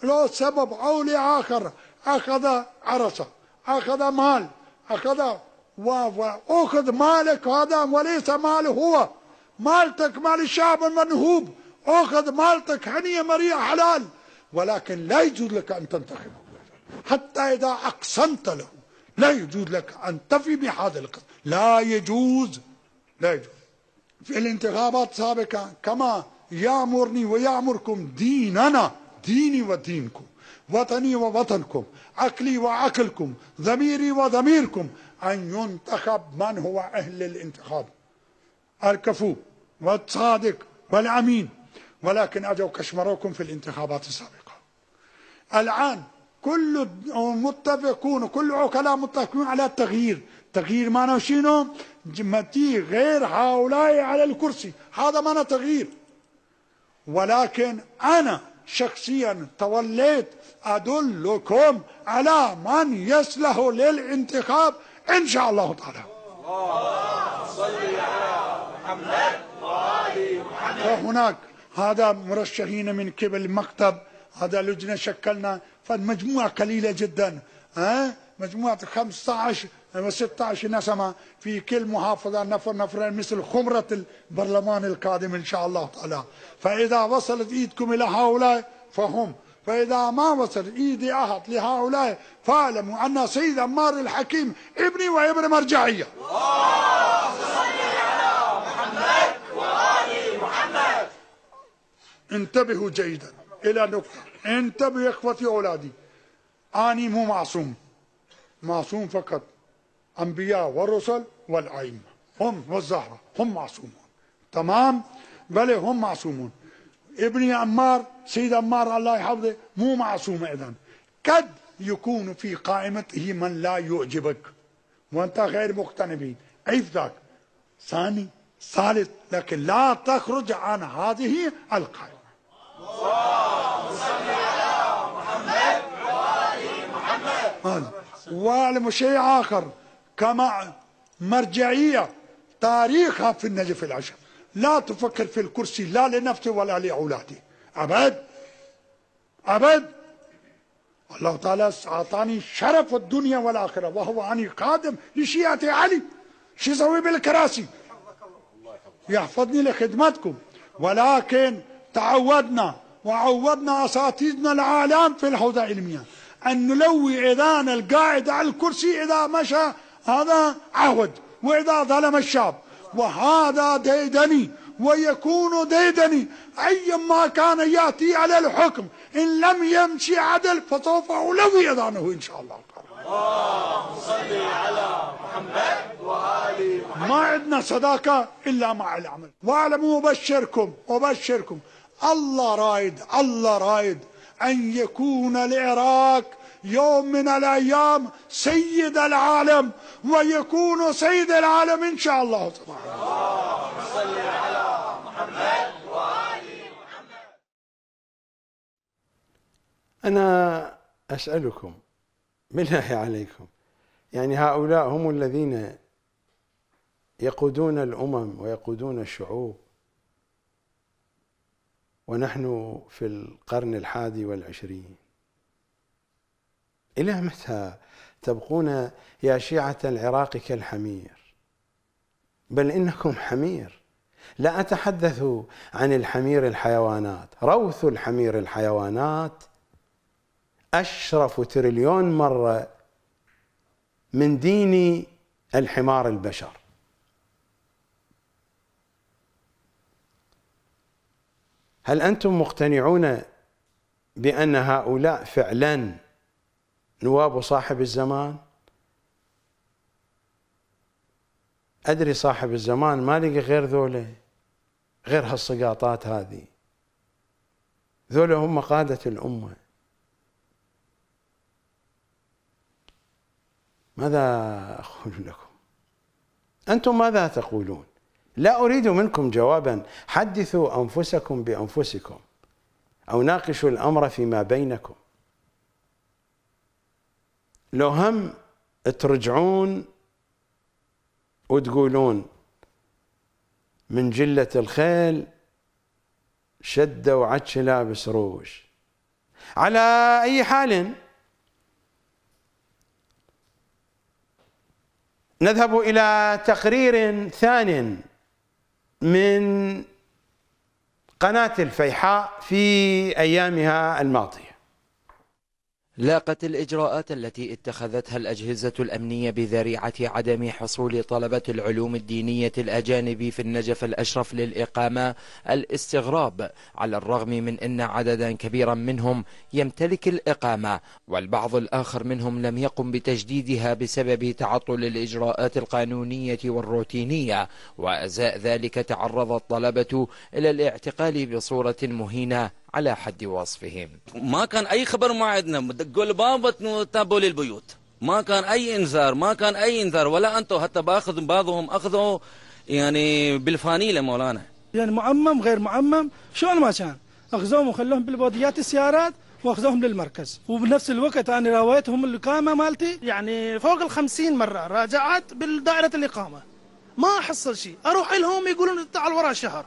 له سبب أو لآخر أخذ عرسة أخذ مال أخذ وأخذ مالك هذا وليس ماله هو مالتك مال الشعب المنهوب أخذ مالتك هنية مرية حلال ولكن لا يجوز لك أن تنتخبه حتى إذا أقسمت له لا يجوز لك أن تفي بهذا القسم لا يجوز لا يجوز في الانتخابات السابقة كما يأمرني ويأمركم ديننا ديني ودينكم وطني ووطنكم عقلي وعقلكم ضميري وضميركم أن ينتخب من هو أهل الانتخاب الكفو والصادق والأمين ولكن أجوا كشمروكم في الانتخابات السابقة الآن كل متفقون كل عقلاء متفقون على التغيير تغيير ما شنو متي غير هؤلاء على الكرسي هذا ما تغيير ولكن أنا شخصيا توليت أدلكم على من يصلح للانتخاب إن شاء الله تعالى صلي على محمد وآل محمد وهناك هذا مرشحين من قبل مكتب هذا لجنة شكلنا فالمجموعه قليلة جدا ها مجموعة 15 16 نسمة في كل محافظة نفر نفرين مثل خمرة البرلمان القادم إن شاء الله تعالى فإذا وصلت إيدكم إلى هؤلاء فهم فإذا ما وصل إيدي أحد لهؤلاء فاعلموا أن سيد أمار الحكيم ابني وابن مرجعية انتبهوا جيدا إلى نقطة انتبهوا يا إخوتي أولادي أني مو معصوم معصوم فقط أنبياء والرسل والأئمة هم والزهرة هم معصومون تمام بل هم معصومون ابني عمار سيد عمار الله يحفظه مو معصوم إذن قد يكون في قائمته من لا يعجبك وأنت غير مقتنع به عيف ذاك ثاني ثالث لكن لا تخرج عن هذه القائمة على محمد وعلى شيء آخر مرجعيه تاريخها في النجف العشر لا تفكر في الكرسي لا لنفسي ولا لأولادي أبد أبد الله تعالى أعطاني شرف الدنيا والآخرة وهو عني قادم لشيعة علي شو يسوي بالكراسي يحفظني لخدمتكم ولكن تعودنا وعودنا أساتذتنا العالم في الحوزة العلمية أن نلوي إذان القاعد على الكرسي إذا مشى هذا عهد وإذا ظلم الشاب وهذا ديدني ويكون ديدني أي ما كان يأتي على الحكم إن لم يمشي عدل فسوف ألوي إذانه إن شاء الله اللهم صل على محمد وآل محمد ما عندنا صداقة إلا مع العمل واعلموا أبشركم أبشركم الله رايد الله رايد أن يكون العراق يوم من الأيام سيد العالم ويكون سيد العالم إن شاء الله سبحانه على محمد وآل محمد أنا أسألكم بالله عليكم يعني هؤلاء هم الذين يقودون الأمم ويقودون الشعوب ونحن في القرن الحادي والعشرين إلى متى تبقون يا شيعة العراق كالحمير بل إنكم حمير لا أتحدث عن الحمير الحيوانات روث الحمير الحيوانات أشرف تريليون مرة من دين الحمار البشر هل أنتم مقتنعون بأن هؤلاء فعلاً نواب وصاحب الزمان أدري صاحب الزمان ما لقى غير ذولة غير هالسقاطات هذه ذولة هم قادة الأمة ماذا أقول لكم أنتم ماذا تقولون لا أريد منكم جوابا حدثوا أنفسكم بأنفسكم أو ناقشوا الأمر فيما بينكم لو هم ترجعون وتقولون من جلة الخيل شدوا عدش لابس روش على أي حال نذهب إلى تقرير ثان من قناة الفيحاء في أيامها الماضية لاقت الإجراءات التي اتخذتها الأجهزة الأمنية بذريعة عدم حصول طلبة العلوم الدينية الأجانب في النجف الأشرف للإقامة الاستغراب على الرغم من أن عددا كبيرا منهم يمتلك الإقامة والبعض الآخر منهم لم يقم بتجديدها بسبب تعطل الإجراءات القانونية والروتينية وأزاء ذلك تعرض الطلبة إلى الاعتقال بصورة مهينة على حد وصفهم ما كان أي خبر ما عندنا الباب وتابوا للبيوت ما كان أي إنذار ما كان أي إنذار ولا أنتم حتى بأخذ بعضهم أخذوا يعني بالفانيلة مولانا يعني معمم غير معمم شلون ما كان أخذوهم وخلوهم بالبوديات السيارات واخذوهم للمركز وبنفس الوقت انا راويتهم الاقامه مالتي يعني فوق ال 50 مره راجعت بالدائره الاقامه ما احصل شيء اروح لهم يقولون تعال ورا شهر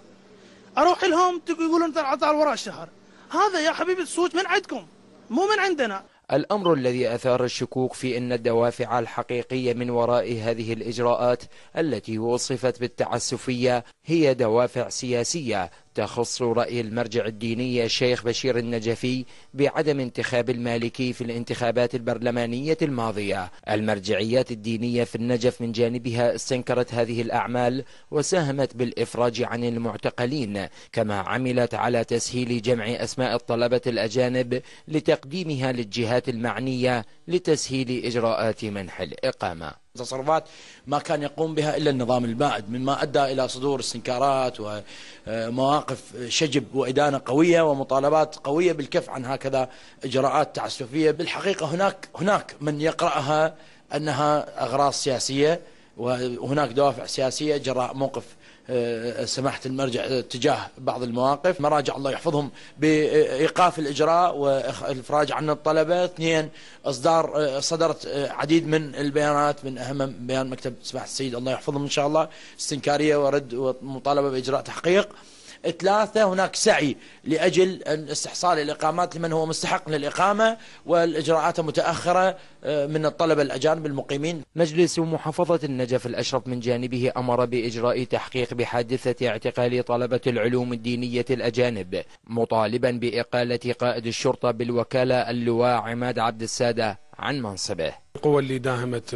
اروح لهم يقولون تعال ورا شهر هذا يا حبيبي السوج من عندكم مو من عندنا الأمر الذي أثار الشكوك في أن الدوافع الحقيقية من وراء هذه الإجراءات التي وصفت بالتعسفية هي دوافع سياسية تخص رأي المرجع الديني الشيخ بشير النجفي بعدم انتخاب المالكي في الانتخابات البرلمانية الماضية المرجعيات الدينية في النجف من جانبها استنكرت هذه الأعمال وساهمت بالإفراج عن المعتقلين كما عملت على تسهيل جمع أسماء الطلبة الأجانب لتقديمها للجهات المعنية لتسهيل إجراءات منح الإقامة تصرفات ما كان يقوم بها إلا النظام البائد مما أدى إلى صدور استنكارات ومواقف آه، شجب وإدانة قوية ومطالبات قوية بالكف عن هكذا إجراءات تعسفية بالحقيقة هناك هناك من يقرأها أنها أغراض سياسية وهناك دوافع سياسية جراء موقف آه، سماحة المرجع تجاه بعض المواقف مراجع الله يحفظهم بإيقاف الإجراء والإفراج عن الطلبة اثنين إصدار آه، صدرت آه، عديد من البيانات من أهم بيان مكتب سماحة السيد الله يحفظهم إن شاء الله استنكارية ورد ومطالبة بإجراء تحقيق ثلاثة هناك سعي لأجل استحصال الإقامات لمن هو مستحق للإقامة والإجراءات متأخرة آه، من الطلبة الأجانب المقيمين مجلس محافظة النجف الأشرف من جانبه أمر بإجراء تحقيق بحادثة اعتقال طلبة العلوم الدينية الأجانب مطالبا بإقالة قائد الشرطة بالوكالة اللواء عماد عبد السادة عن منصبه القوى اللي داهمت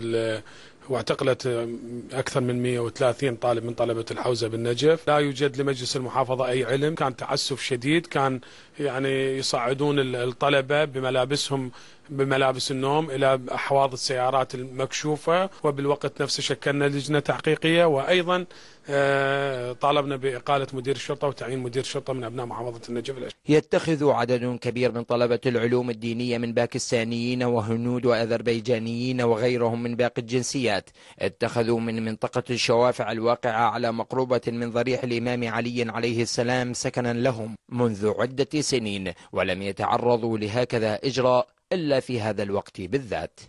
واعتقلت آه، أكثر من 130 طالب من طلبة الحوزة بالنجف لا يوجد لمجلس المحافظة أي علم كان تعسف شديد كان يعني يصعدون الطلبة بملابسهم بملابس النوم إلى أحواض السيارات المكشوفة وبالوقت نفسه شكلنا لجنة تحقيقية وأيضا آه، طالبنا بإقالة مدير الشرطة وتعيين مدير الشرطة من أبناء محافظة النجف الأشرف يتخذ عدد كبير من طلبة العلوم الدينية من باكستانيين وهنود وأذربيجانيين وغيرهم من باقي الجنسيات اتخذوا من منطقة الشوافع الواقعة على مقربة من ضريح الإمام علي عليه السلام سكنا لهم منذ عدة سنين ولم يتعرضوا لهكذا إجراء إلا في هذا الوقت بالذات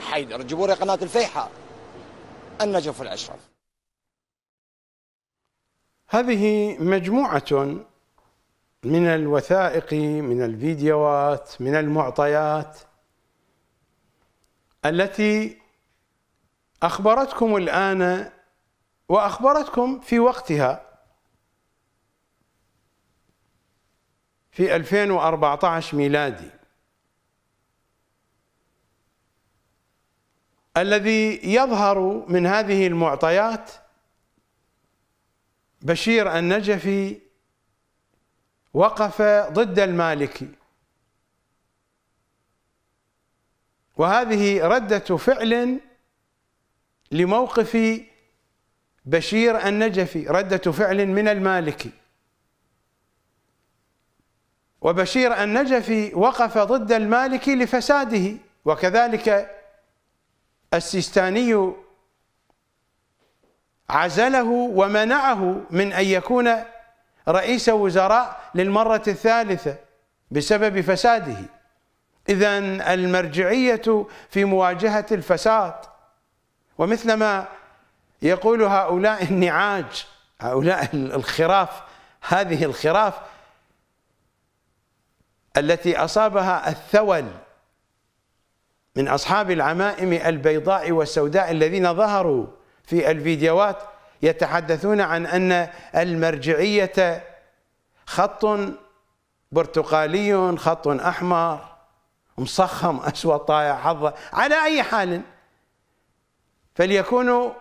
حيدر جبوري قناة الفيحة النجف الأشرف هذه مجموعة من الوثائق من الفيديوهات من المعطيات التي أخبرتكم الآن وأخبرتكم في وقتها في 2014 ميلادي الذي يظهر من هذه المعطيات بشير النجفي وقف ضد المالكي وهذه ردة فعل لموقف بشير النجفي ردة فعل من المالكي وبشير النجفي وقف ضد المالكي لفساده وكذلك السيستاني عزله ومنعه من أن يكون رئيس وزراء للمرة الثالثة بسبب فساده إذا المرجعية في مواجهة الفساد ومثلما يقول هؤلاء النعاج هؤلاء الخراف هذه الخراف التي أصابها الثول من أصحاب العمائم البيضاء والسوداء الذين ظهروا في الفيديوهات يتحدثون عن أن المرجعية خط برتقالي خط أحمر مصخم أسود طايع حظه على أي حال فليكون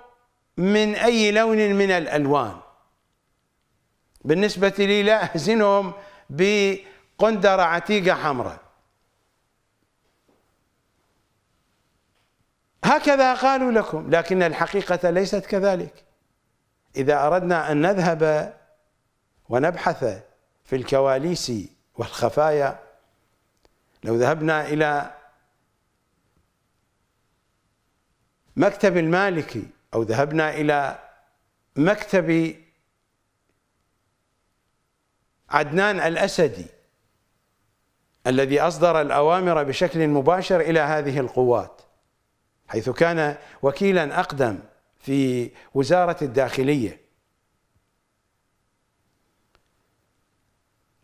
من أي لون من الألوان بالنسبة لي لا أهزنهم بقندرة عتيقة حمراء هكذا قالوا لكم لكن الحقيقة ليست كذلك إذا أردنا أن نذهب ونبحث في الكواليس والخفايا لو ذهبنا إلى مكتب المالكي أو ذهبنا إلى مكتب عدنان الأسدي الذي أصدر الأوامر بشكل مباشر إلى هذه القوات حيث كان وكيلا اقدم في وزاره الداخليه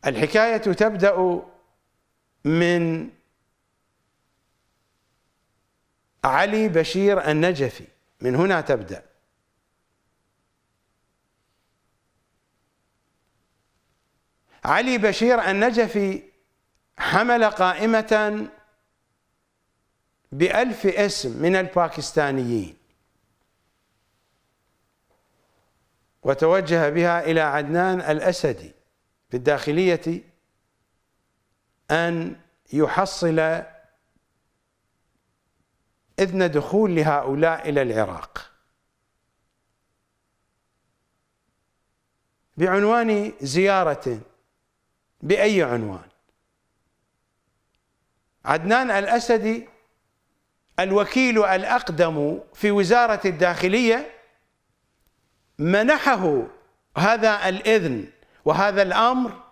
الحكايه تبدا من علي بشير النجفي من هنا تبدا علي بشير النجفي حمل قائمه بألف اسم من الباكستانيين وتوجه بها إلى عدنان الأسدي في الداخلية أن يحصل إذن دخول لهؤلاء إلى العراق بعنوان زيارة بأي عنوان عدنان الأسدي الوكيل الأقدم في وزارة الداخلية منحه هذا الإذن وهذا الأمر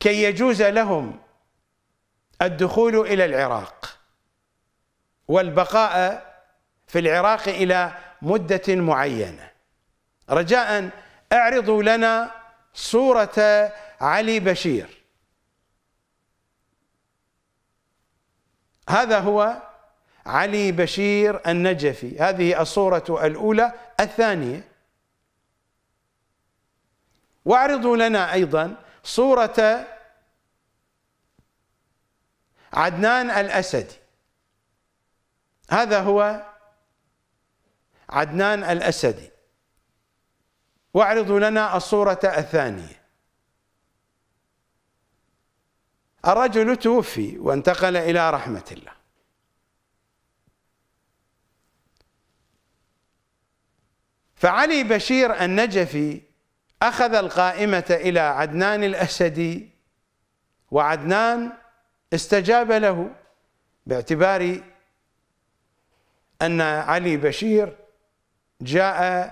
كي يجوز لهم الدخول إلى العراق والبقاء في العراق إلى مدة معينة رجاء اعرضوا لنا صورة علي بشير هذا هو علي بشير النجفي هذه الصورة الأولى الثانية واعرضوا لنا أيضا صورة عدنان الأسدي هذا هو عدنان الأسدي واعرضوا لنا الصورة الثانية الرجل توفي وانتقل إلى رحمة الله فعلي بشير النجفي أخذ القائمة إلى عدنان الأسدي وعدنان استجاب له باعتبار أن علي بشير جاء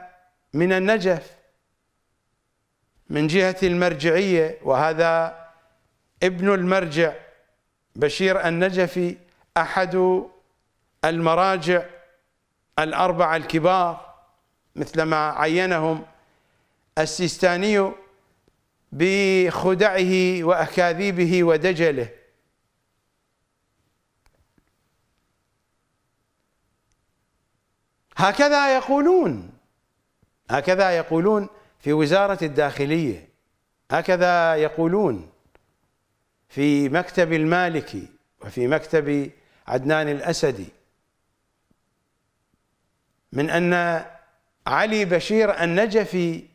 من النجف من جهة المرجعية وهذا ابن المرجع بشير النجفي احد المراجع الاربعه الكبار مثل ما عينهم السيستاني بخدعه واكاذيبه ودجله هكذا يقولون هكذا يقولون في وزاره الداخليه هكذا يقولون في مكتب المالكي وفي مكتب عدنان الأسدي من أن علي بشير النجفي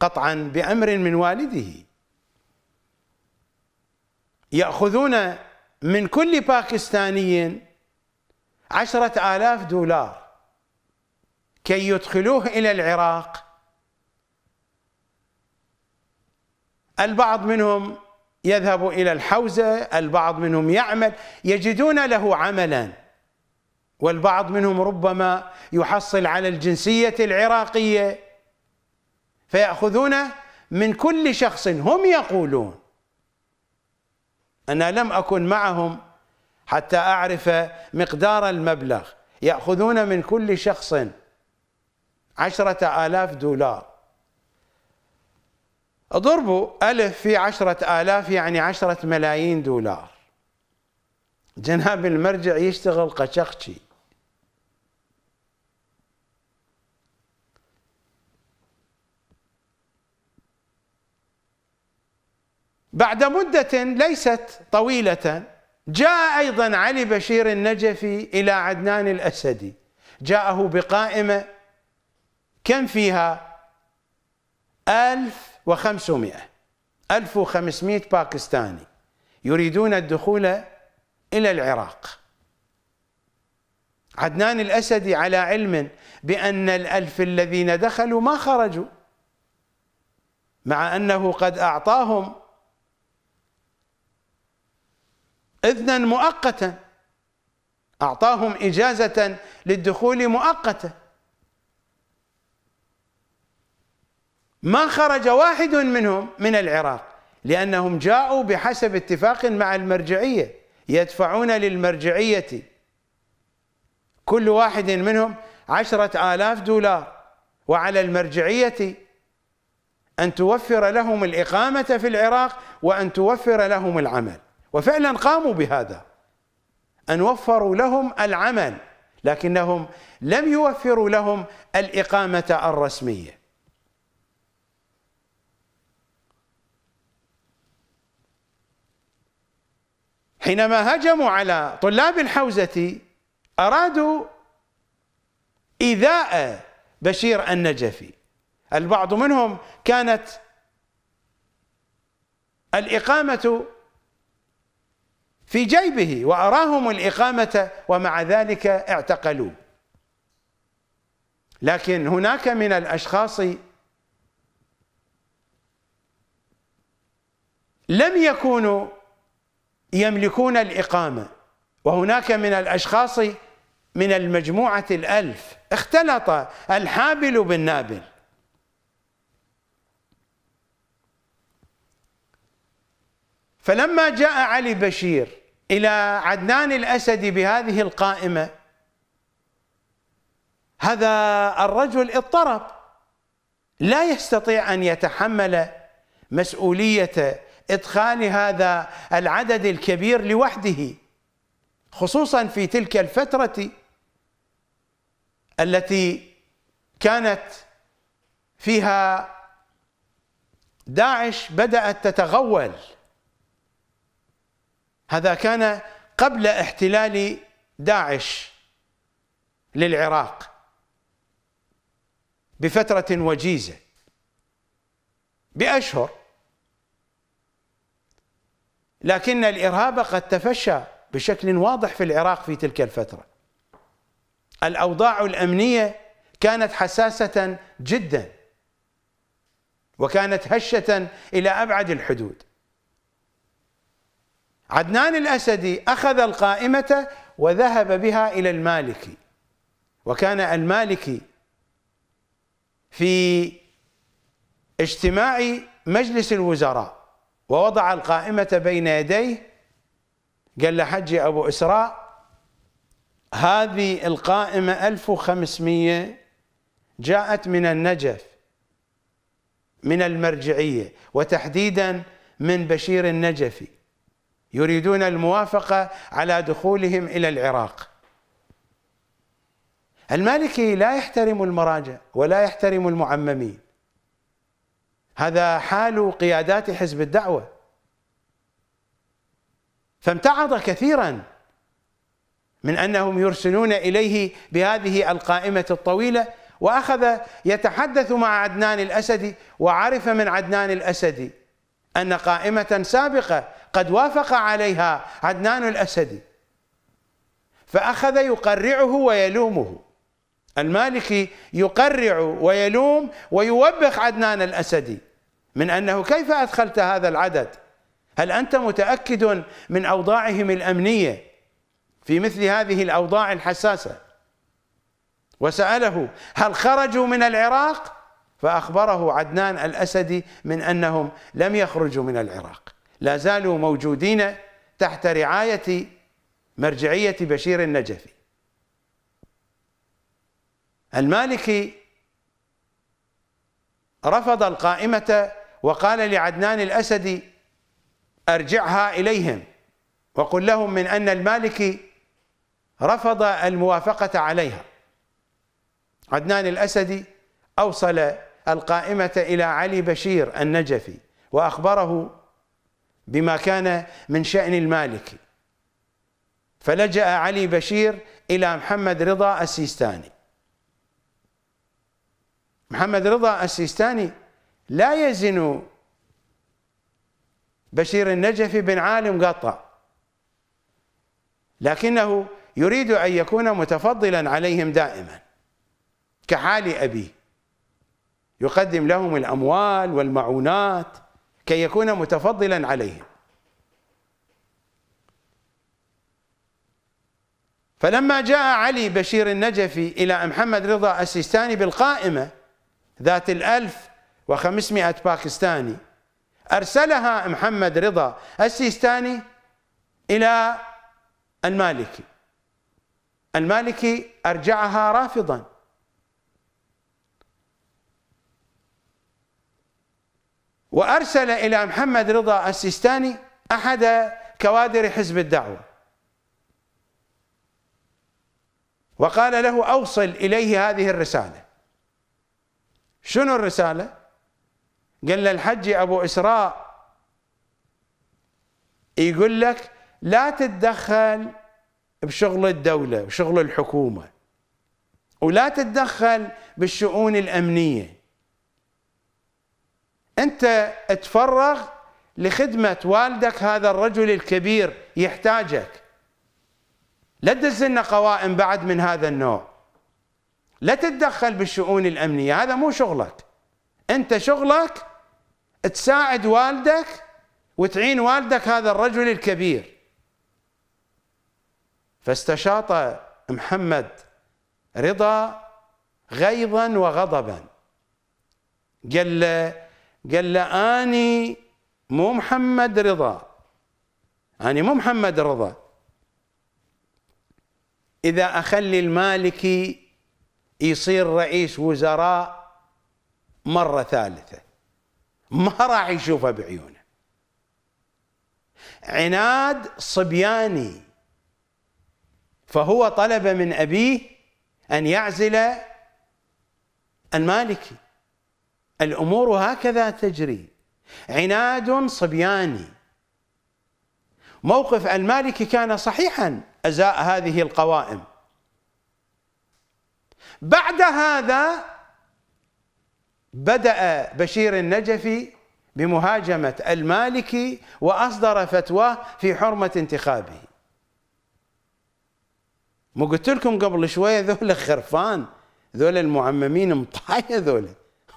قطعا بأمر من والده يأخذون من كل باكستاني عشرة آلاف دولار كي يدخلوه إلى العراق البعض منهم يذهب إلى الحوزة البعض منهم يعمل يجدون له عملا والبعض منهم ربما يحصل على الجنسية العراقية فيأخذون من كل شخص هم يقولون أنا لم أكن معهم حتى أعرف مقدار المبلغ يأخذون من كل شخص عشرة آلاف دولار اضربوا ألف في عشرة آلاف يعني عشرة ملايين دولار جناب المرجع يشتغل قشقشي بعد مدة ليست طويلة جاء أيضا علي بشير النجفي إلى عدنان الأسدي جاءه بقائمة كم فيها ألف وخمسمائة ألف وخمسمائة باكستاني يريدون الدخول إلى العراق عدنان الأسدي على علم بأن الألف الذين دخلوا ما خرجوا مع أنه قد أعطاهم إذنا مؤقتا أعطاهم إجازة للدخول مؤقتاً ما خرج واحد منهم من العراق لأنهم جاءوا بحسب اتفاق مع المرجعية يدفعون للمرجعية كل واحد منهم عشرة آلاف دولار وعلى المرجعية أن توفر لهم الإقامة في العراق وأن توفر لهم العمل وفعلا قاموا بهذا أن وفروا لهم العمل لكنهم لم يوفروا لهم الإقامة الرسمية حينما هجموا على طلاب الحوزة أرادوا إيذاء بشير النجفي البعض منهم كانت الإقامة في جيبه وأراهم الإقامة ومع ذلك اعتقلوه لكن هناك من الأشخاص لم يكونوا يملكون الإقامة وهناك من الأشخاص من المجموعة الألف اختلط الحابل بالنابل فلما جاء علي بشير إلى عدنان الأسدي بهذه القائمة هذا الرجل اضطرب لا يستطيع أن يتحمل مسؤولية إدخال هذا العدد الكبير لوحده خصوصا في تلك الفترة التي كانت فيها داعش بدأت تتغول هذا كان قبل احتلال داعش للعراق بفترة وجيزة بأشهر لكن الإرهاب قد تفشى بشكل واضح في العراق في تلك الفترة الأوضاع الأمنية كانت حساسة جدا وكانت هشة إلى أبعد الحدود عدنان الأسدي أخذ القائمة وذهب بها إلى المالكي وكان المالكي في اجتماع مجلس الوزراء ووضع القائمة بين يديه قال له حجي أبو إسراء هذه القائمة 1500 جاءت من النجف من المرجعية وتحديدا من بشير النجفي يريدون الموافقة على دخولهم إلى العراق المالكي لا يحترم المراجع ولا يحترم المعممين هذا حال قيادات حزب الدعوة فامتعض كثيرا من أنهم يرسلون إليه بهذه القائمة الطويلة وأخذ يتحدث مع عدنان الأسدي وعرف من عدنان الأسدي أن قائمة سابقة قد وافق عليها عدنان الأسدي فأخذ يقرعه ويلومه المالكي يقرع ويلوم ويوبخ عدنان الأسدي من أنه كيف أدخلت هذا العدد هل أنت متأكد من أوضاعهم الأمنية في مثل هذه الأوضاع الحساسة وسأله هل خرجوا من العراق فأخبره عدنان الأسدي من أنهم لم يخرجوا من العراق لا زالوا موجودين تحت رعاية مرجعية بشير النجفي المالكي رفض القائمة وقال لعدنان الأسدي أرجعها إليهم وقل لهم من أن المالكي رفض الموافقة عليها عدنان الأسدي أوصل القائمة إلى علي بشير النجفي وأخبره بما كان من شأن المالكي فلجأ علي بشير إلى محمد رضا السيستاني محمد رضا السيستاني لا يزن بشير النجفي بن عالم قطع لكنه يريد أن يكون متفضلا عليهم دائما كحال أبيه يقدم لهم الأموال والمعونات كي يكون متفضلا عليهم فلما جاء علي بشير النجفي إلى محمد رضا السيستاني بالقائمة ذات الألف و500 باكستاني أرسلها محمد رضا السيستاني إلى المالكي المالكي أرجعها رافضا وأرسل إلى محمد رضا السيستاني أحد كوادر حزب الدعوة وقال له أوصل إليه هذه الرسالة شنو الرسالة؟ قال له الحجي ابو اسراء يقول لك لا تتدخل بشغل الدولة وشغل الحكومة ولا تتدخل بالشؤون الأمنية أنت تفرغ لخدمة والدك هذا الرجل الكبير يحتاجك لا تدزلنا قوائم بعد من هذا النوع لا تتدخل بالشؤون الأمنية هذا مو شغلك انت شغلك تساعد والدك وتعين والدك هذا الرجل الكبير فاستشاط محمد رضا غيظا وغضبا قال له قال له اني مو محمد رضا اني مو محمد رضا اذا اخلي المالكي يصير رئيس وزراء مرة ثالثة ما راح يشوفها بعيونه عناد صبياني فهو طلب من أبيه أن يعزل المالكي الأمور هكذا تجري عناد صبياني موقف المالكي كان صحيحا أزاء هذه القوائم بعد هذا بدأ بشير النجفي بمهاجمة المالكي وأصدر فتواه في حرمة انتخابه مو قلت لكم قبل شوية ذولا خرفان ذولا المعممين مطاية ذولا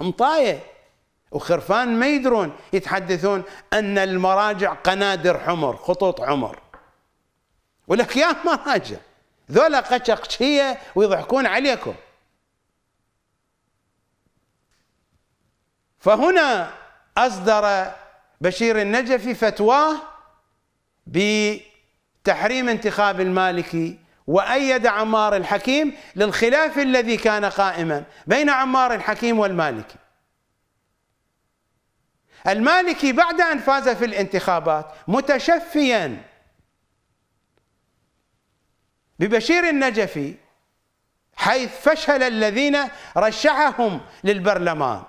مطاية وخرفان ما يدرون يتحدثون أن المراجع قنادر حمر خطوط حمر ولك يا مراجع ذولا قشقشية ويضحكون عليكم فهنا أصدر بشير النجفي فتواه بتحريم انتخاب المالكي وأيد عمار الحكيم للخلاف الذي كان قائما بين عمار الحكيم والمالكي المالكي بعد أن فاز في الانتخابات متشفيا ببشير النجفي حيث فشل الذين رشحهم للبرلمان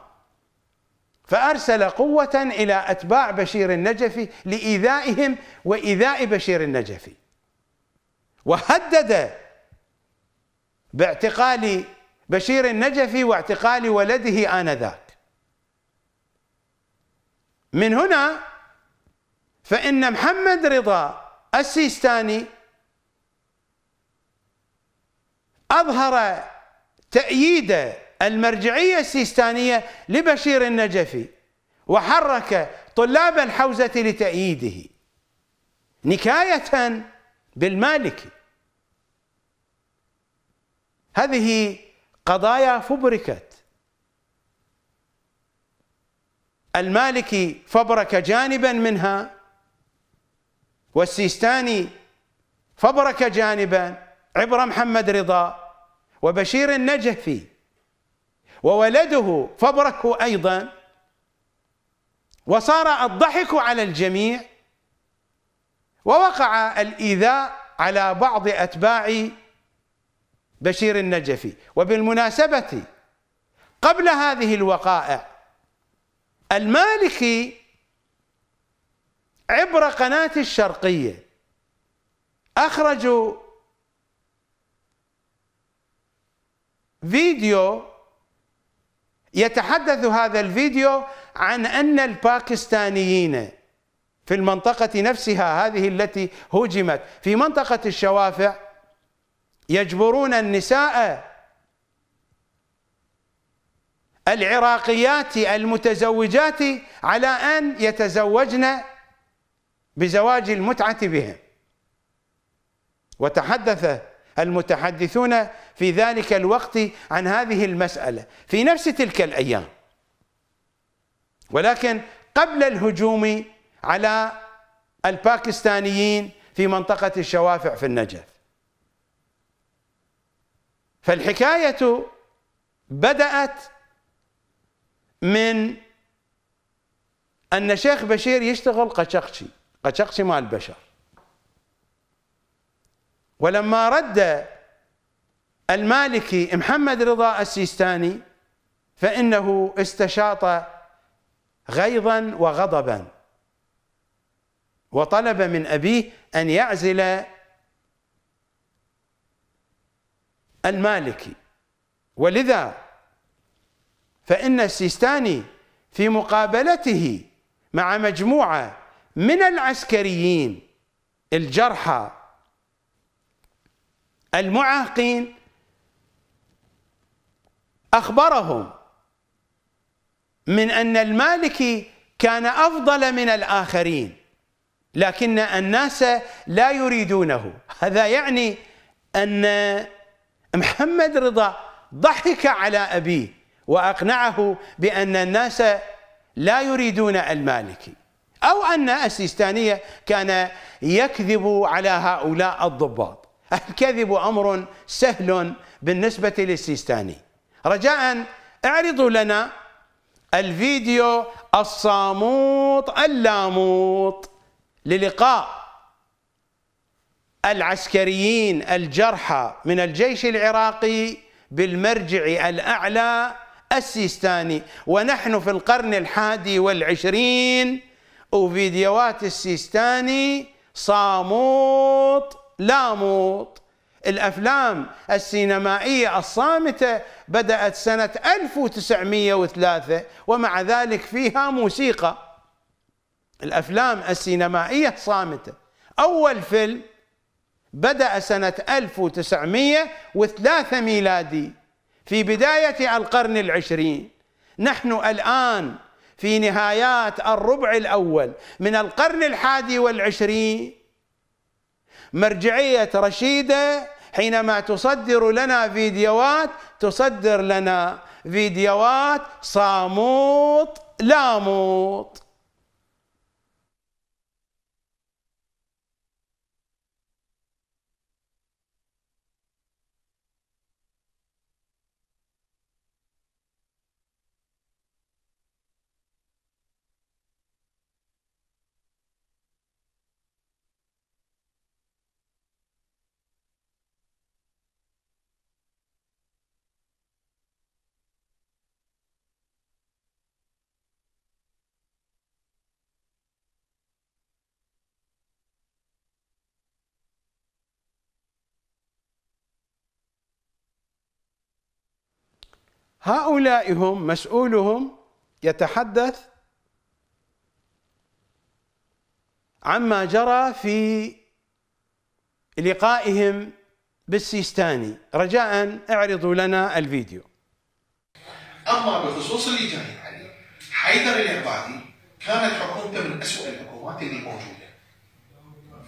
فأرسل قوة إلى أتباع بشير النجفي لإيذائهم وإيذاء بشير النجفي وهدد باعتقال بشير النجفي واعتقال ولده آنذاك من هنا فإن محمد رضا السيستاني أظهر تأييده المرجعية السيستانية لبشير النجفي وحرك طلاب الحوزة لتأييده نكاية بالمالكي هذه قضايا فبركت المالكي فبرك جانبا منها والسيستاني فبرك جانبا عبر محمد رضا وبشير النجفي وولده فبركه أيضا وصار الضحك على الجميع ووقع الإيذاء على بعض أتباع بشير النجفي وبالمناسبة قبل هذه الوقائع المالكي عبر قناة الشرقية أخرجوا فيديو يتحدث هذا الفيديو عن أن الباكستانيين في المنطقة نفسها هذه التي هجمت في منطقة الشوافع يجبرون النساء العراقيات المتزوجات على أن يتزوجن بزواج المتعة بهم وتحدث المتحدثون في ذلك الوقت عن هذه المسألة في نفس تلك الأيام ولكن قبل الهجوم على الباكستانيين في منطقة الشوافع في النجف فالحكاية بدأت من أن شيخ بشير يشتغل قشقشي قشقشي مال بشر ولما رد المالكي محمد رضا السيستاني فإنه استشاط غيظا وغضبا وطلب من أبيه أن يعزل المالكي ولذا فإن السيستاني في مقابلته مع مجموعة من العسكريين الجرحى المعاقين أخبرهم من أن المالكي كان أفضل من الآخرين لكن الناس لا يريدونه هذا يعني أن محمد رضا ضحك على أبيه وأقنعه بأن الناس لا يريدون المالكي أو أن السيستانية كان يكذب على هؤلاء الضباط الكذب أمر سهل بالنسبة للسيستاني رجاء اعرضوا لنا الفيديو الصاموط اللاموط للقاء العسكريين الجرحى من الجيش العراقي بالمرجع الأعلى السيستاني ونحن في القرن الحادي والعشرين وفيديوهات السيستاني صاموط لاموط الأفلام السينمائية الصامتة بدأت سنة 1903 ومع ذلك فيها موسيقى الأفلام السينمائية صامتة أول فيلم بدأ سنة 1903 ميلادي في بداية القرن العشرين نحن الآن في نهايات الربع الأول من القرن الحادي والعشرين مرجعية رشيدة حينما تصدر لنا فيديوهات تصدر لنا فيديوهات صاموط لاموط هؤلاء هم مسؤولهم يتحدث عما جرى في لقائهم بالسيستاني رجاء اعرضوا لنا الفيديو أما بخصوص اللي جاي عليه حيدر العبادي كانت حكومته من اسوء الحكومات اللي موجودة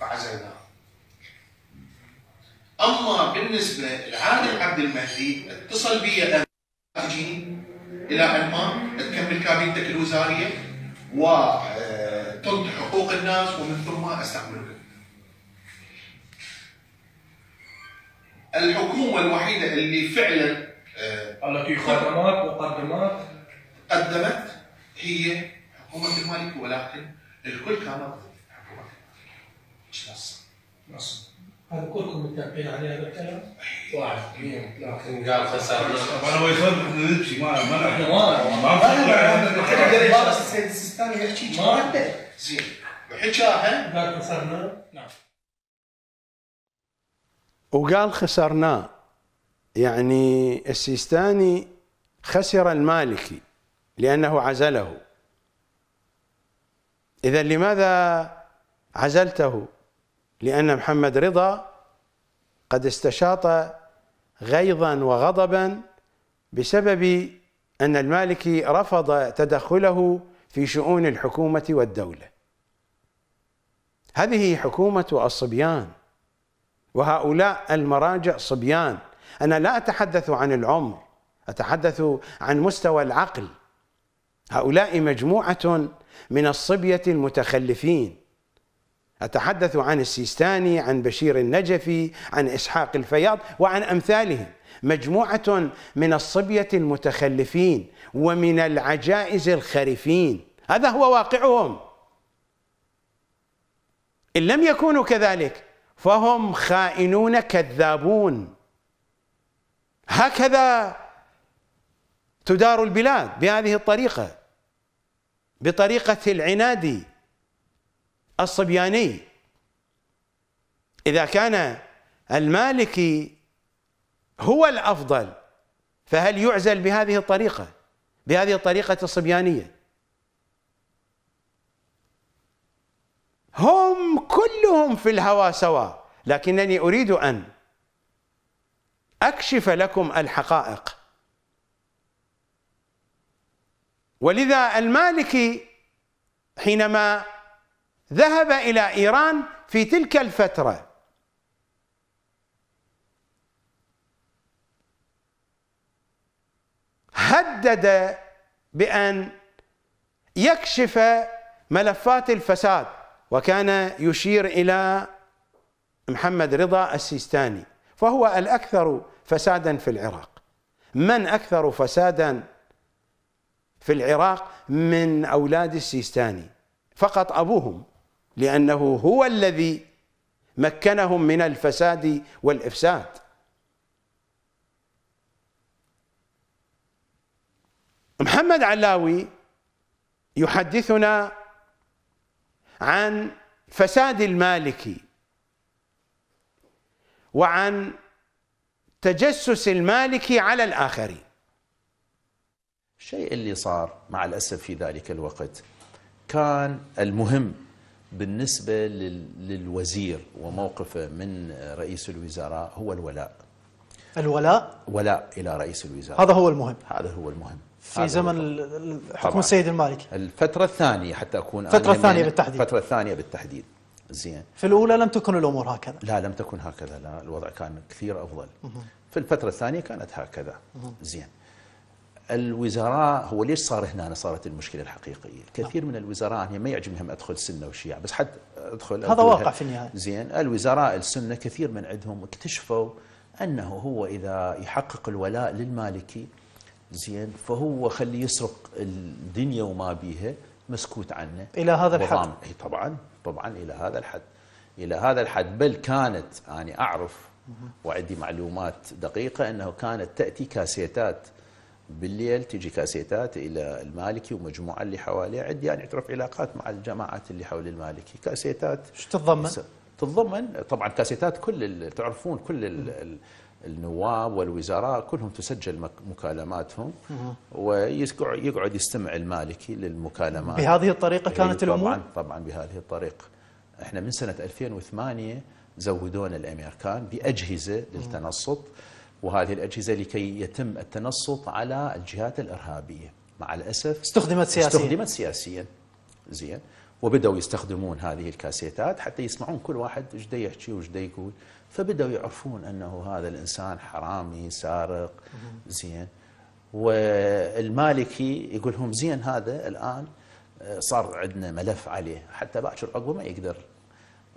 فعزلناه أما بالنسبة لعادل عبد المهدي اتصل بي تجيني الى عمان تكمل كابينتك الوزاريه وتنطي آه، حقوق الناس ومن ثم استعملك. الحكومه الوحيده اللي فعلا آه، التي خدمات مقدمات قدمت هي حكومه الملك ولكن الكل كان ضد حكومه نصر نصر هذا كلكم متفقين عليه هذا الكلام؟ واحد لكن قال خسارة انا ويفرق نمشي ما ما ما ما السيد السيستاني يحكي ما زين بحجاها قال خسرنا نعم وقال خسرناه يعني السيستاني خسر المالكي لأنه عزله إذا لماذا عزلته لأن محمد رضا قد استشاط غيظا وغضبا بسبب أن المالكي رفض تدخله في شؤون الحكومة والدولة هذه حكومة الصبيان وهؤلاء المراجع صبيان أنا لا أتحدث عن العمر أتحدث عن مستوى العقل هؤلاء مجموعة من الصبية المتخلفين أتحدث عن السيستاني عن بشير النجفي عن إسحاق الفياض وعن أمثالهم مجموعة من الصبية المتخلفين ومن العجائز الخرفين هذا هو واقعهم إن لم يكونوا كذلك فهم خائنون كذابون هكذا تدار البلاد بهذه الطريقة بطريقة العناد الصبياني إذا كان المالكي هو الأفضل فهل يعزل بهذه الطريقة بهذه الطريقة الصبيانية هم كلهم في الهوى سواء لكنني أريد أن أكشف لكم الحقائق ولذا المالكي حينما ذهب إلى إيران في تلك الفترة هدد بأن يكشف ملفات الفساد وكان يشير إلى محمد رضا السيستاني فهو الأكثر فسادا في العراق من أكثر فسادا في العراق من أولاد السيستاني فقط أبوهم لأنه هو الذي مكنهم من الفساد والإفساد محمد علاوي يحدثنا عن فساد المالكي وعن تجسس المالكي على الآخرين الشيء اللي صار مع الأسف في ذلك الوقت كان المهم بالنسبة للوزير وموقفه من رئيس الوزراء هو الولاء الولاء ولاء إلى رئيس الوزراء هذا هو المهم هذا هو المهم في زمن حكم السيد المالكي الفترة الثانية حتى أكون الفترة الثانية بالتحديد الفترة الثانية بالتحديد زين في الأولى لم تكن الأمور هكذا لا لم تكن هكذا لا الوضع كان كثير أفضل في الفترة الثانية كانت هكذا زين الوزراء هو ليش صار هنا صارت المشكله الحقيقيه كثير من الوزراء يعني ما يعجبهم ادخل سنه وشيعه بس حتى ادخل هذا واقع في النهايه زين الوزراء السنه كثير من عندهم اكتشفوا انه هو اذا يحقق الولاء للمالكي زين فهو خلي يسرق الدنيا وما بيها مسكوت عنه الى هذا الحد اي طبعا طبعا الى هذا الحد الى هذا الحد بل كانت انا يعني اعرف وعندي معلومات دقيقه انه كانت تاتي كاسيتات بالليل تجي كاسيتات الى المالكي ومجموعه اللي حواليه عندي يعني اعترف علاقات مع الجماعات اللي حول المالكي كاسيتات شو تتضمن؟ تتضمن طبعا كاسيتات كل تعرفون كل ال النواب والوزراء كلهم تسجل مكالماتهم ويقعد يستمع المالكي للمكالمات بهذه الطريقة إيه، كانت الأمور؟ طبعا طبعا بهذه الطريقة احنا من سنة 2008 زودونا الأمريكان بأجهزة للتنصت وهذه الأجهزة لكي يتم التنصت على الجهات الإرهابية مع الأسف استخدمت سياسيا استخدمت سياسيا زين وبدأوا يستخدمون هذه الكاسيتات حتى يسمعون كل واحد ايش دا يحكي وايش دا يقول فبدأوا يعرفون أنه هذا الإنسان حرامي سارق زين والمالكي يقول لهم زين هذا الآن آه، صار عندنا ملف عليه حتى باكر عقبه ما يقدر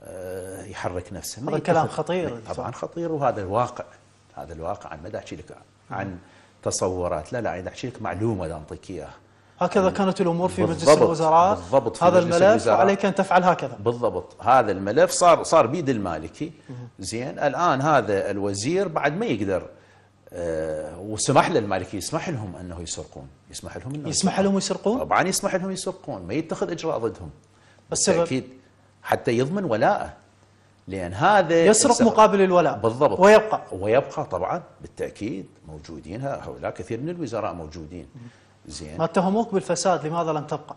آه، يحرك نفسه هذا كلام خطير طبعا خطير وهذا الواقع هذا الواقع انا ما احكي لك عن تصورات لا لا انا احكي لك معلومه انطيك اياها هكذا كانت الامور في مجلس الوزراء بالضبط في هذا مجلس الملف الوزراء عليك ان تفعل هكذا بالضبط هذا الملف صار صار بيد المالكي زين الان هذا الوزير بعد ما يقدر أه وسمح للمالكي يسمح لهم انه يسرقون يسمح لهم انه يسمح لهم يسرقون طبعا يسمح لهم يسرقون ما يتخذ اجراء ضدهم بس اكيد حتى يضمن ولاءه لأن هذا يسرق مقابل الولاء بالضبط ويبقى ويبقى طبعا بالتأكيد موجودين هؤلاء كثير من الوزراء موجودين زين ما اتهموك بالفساد لماذا لم تبقى؟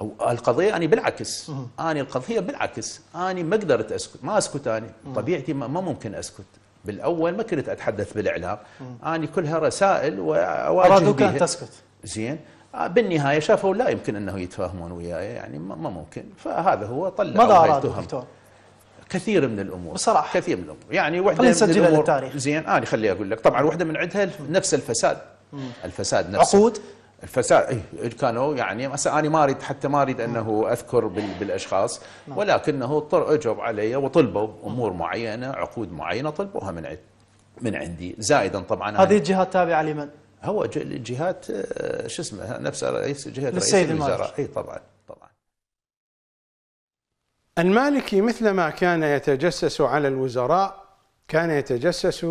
أو القضية أنا بالعكس اني أنا القضية بالعكس أنا ما قدرت أسكت ما أسكت أنا طبيعتي ما ممكن أسكت بالأول ما كنت أتحدث بالإعلام اني أنا كلها رسائل وأواجه أرادوك أن تسكت زين آه، بالنهاية شافوا لا يمكن أنه يتفاهمون وياي يعني ما ممكن فهذا هو طلع ماذا أرادوا دكتور؟ كثير من الامور بصراحه كثير من الامور يعني وحده من الامور للتاريخ. زين انا آه خليني اقول لك طبعا وحده من عندها نفس الفساد مم. الفساد نفسه عقود الفساد اي كانوا يعني انا ما اريد حتى ما اريد انه اذكر بالاشخاص ولكنه اضطر اجوا علي وطلبوا امور معينه عقود معينه طلبوها من عندي من عندي زائدا طبعا هذه الجهات تابعه لمن؟ هو الجهات آه، شو اسمه نفس رئيس جهه رئيس الوزراء اي طبعا المالكي مثلما كان يتجسس على الوزراء كان يتجسس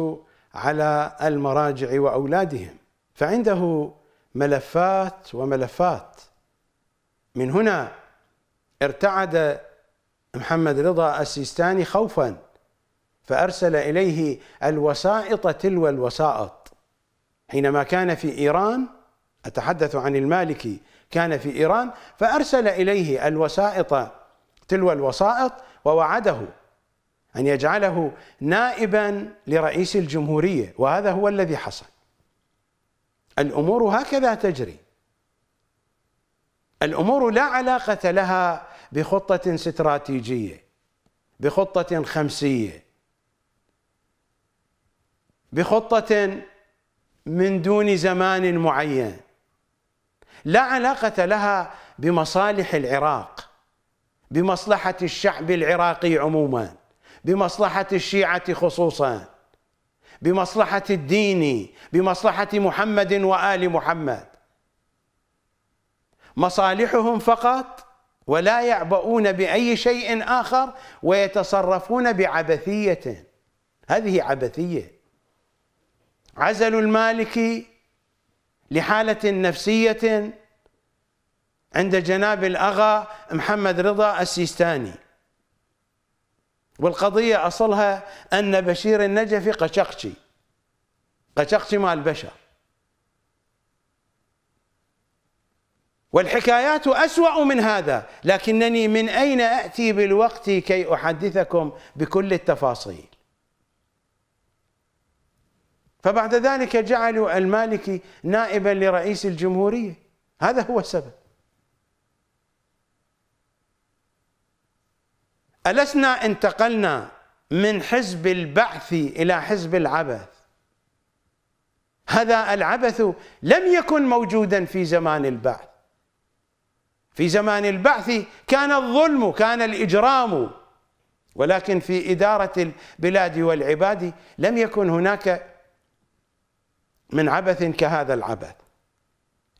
على المراجع واولادهم فعنده ملفات وملفات من هنا ارتعد محمد رضا السيستاني خوفا فارسل اليه الوسائط تلو الوسائط حينما كان في ايران اتحدث عن المالكي كان في ايران فارسل اليه الوسائط تلو الوسائط ووعده ان يجعله نائبا لرئيس الجمهوريه وهذا هو الذي حصل. الامور هكذا تجري. الامور لا علاقه لها بخطه استراتيجيه بخطه خمسيه بخطه من دون زمان معين لا علاقه لها بمصالح العراق بمصلحة الشعب العراقي عموما بمصلحة الشيعة خصوصا بمصلحة الدين بمصلحة محمد وآل محمد مصالحهم فقط ولا يعبؤون بأي شيء آخر ويتصرفون بعبثية هذه عبثية عزلوا المالكي لحالة نفسية عند جناب الأغا محمد رضا السيستاني والقضية أصلها أن بشير النجفي قشقشي قشقشي مال بشر والحكايات أسوأ من هذا لكنني من أين أتي بالوقت كي أحدثكم بكل التفاصيل فبعد ذلك جعلوا المالكي نائبا لرئيس الجمهورية هذا هو السبب ألسنا انتقلنا من حزب البعث إلى حزب العبث هذا العبث لم يكن موجودا في زمان البعث في زمان البعث كان الظلم كان الإجرام ولكن في إدارة البلاد والعباد لم يكن هناك من عبث كهذا العبث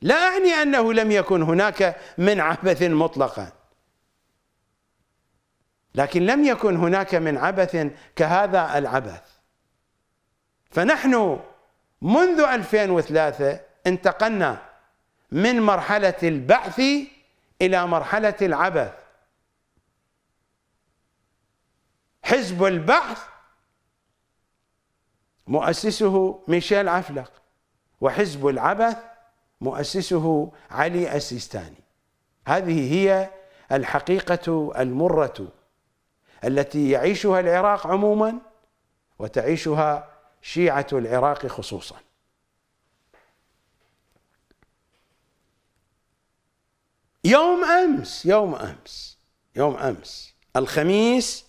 لا أعني أنه لم يكن هناك من عبث مطلقاً لكن لم يكن هناك من عبث كهذا العبث فنحن منذ 2003 انتقلنا من مرحلة البعث إلى مرحلة العبث حزب البعث مؤسسه ميشيل عفلق وحزب العبث مؤسسه علي السيستاني هذه هي الحقيقة المرة التي يعيشها العراق عموما وتعيشها شيعة العراق خصوصا يوم أمس يوم أمس يوم أمس الخميس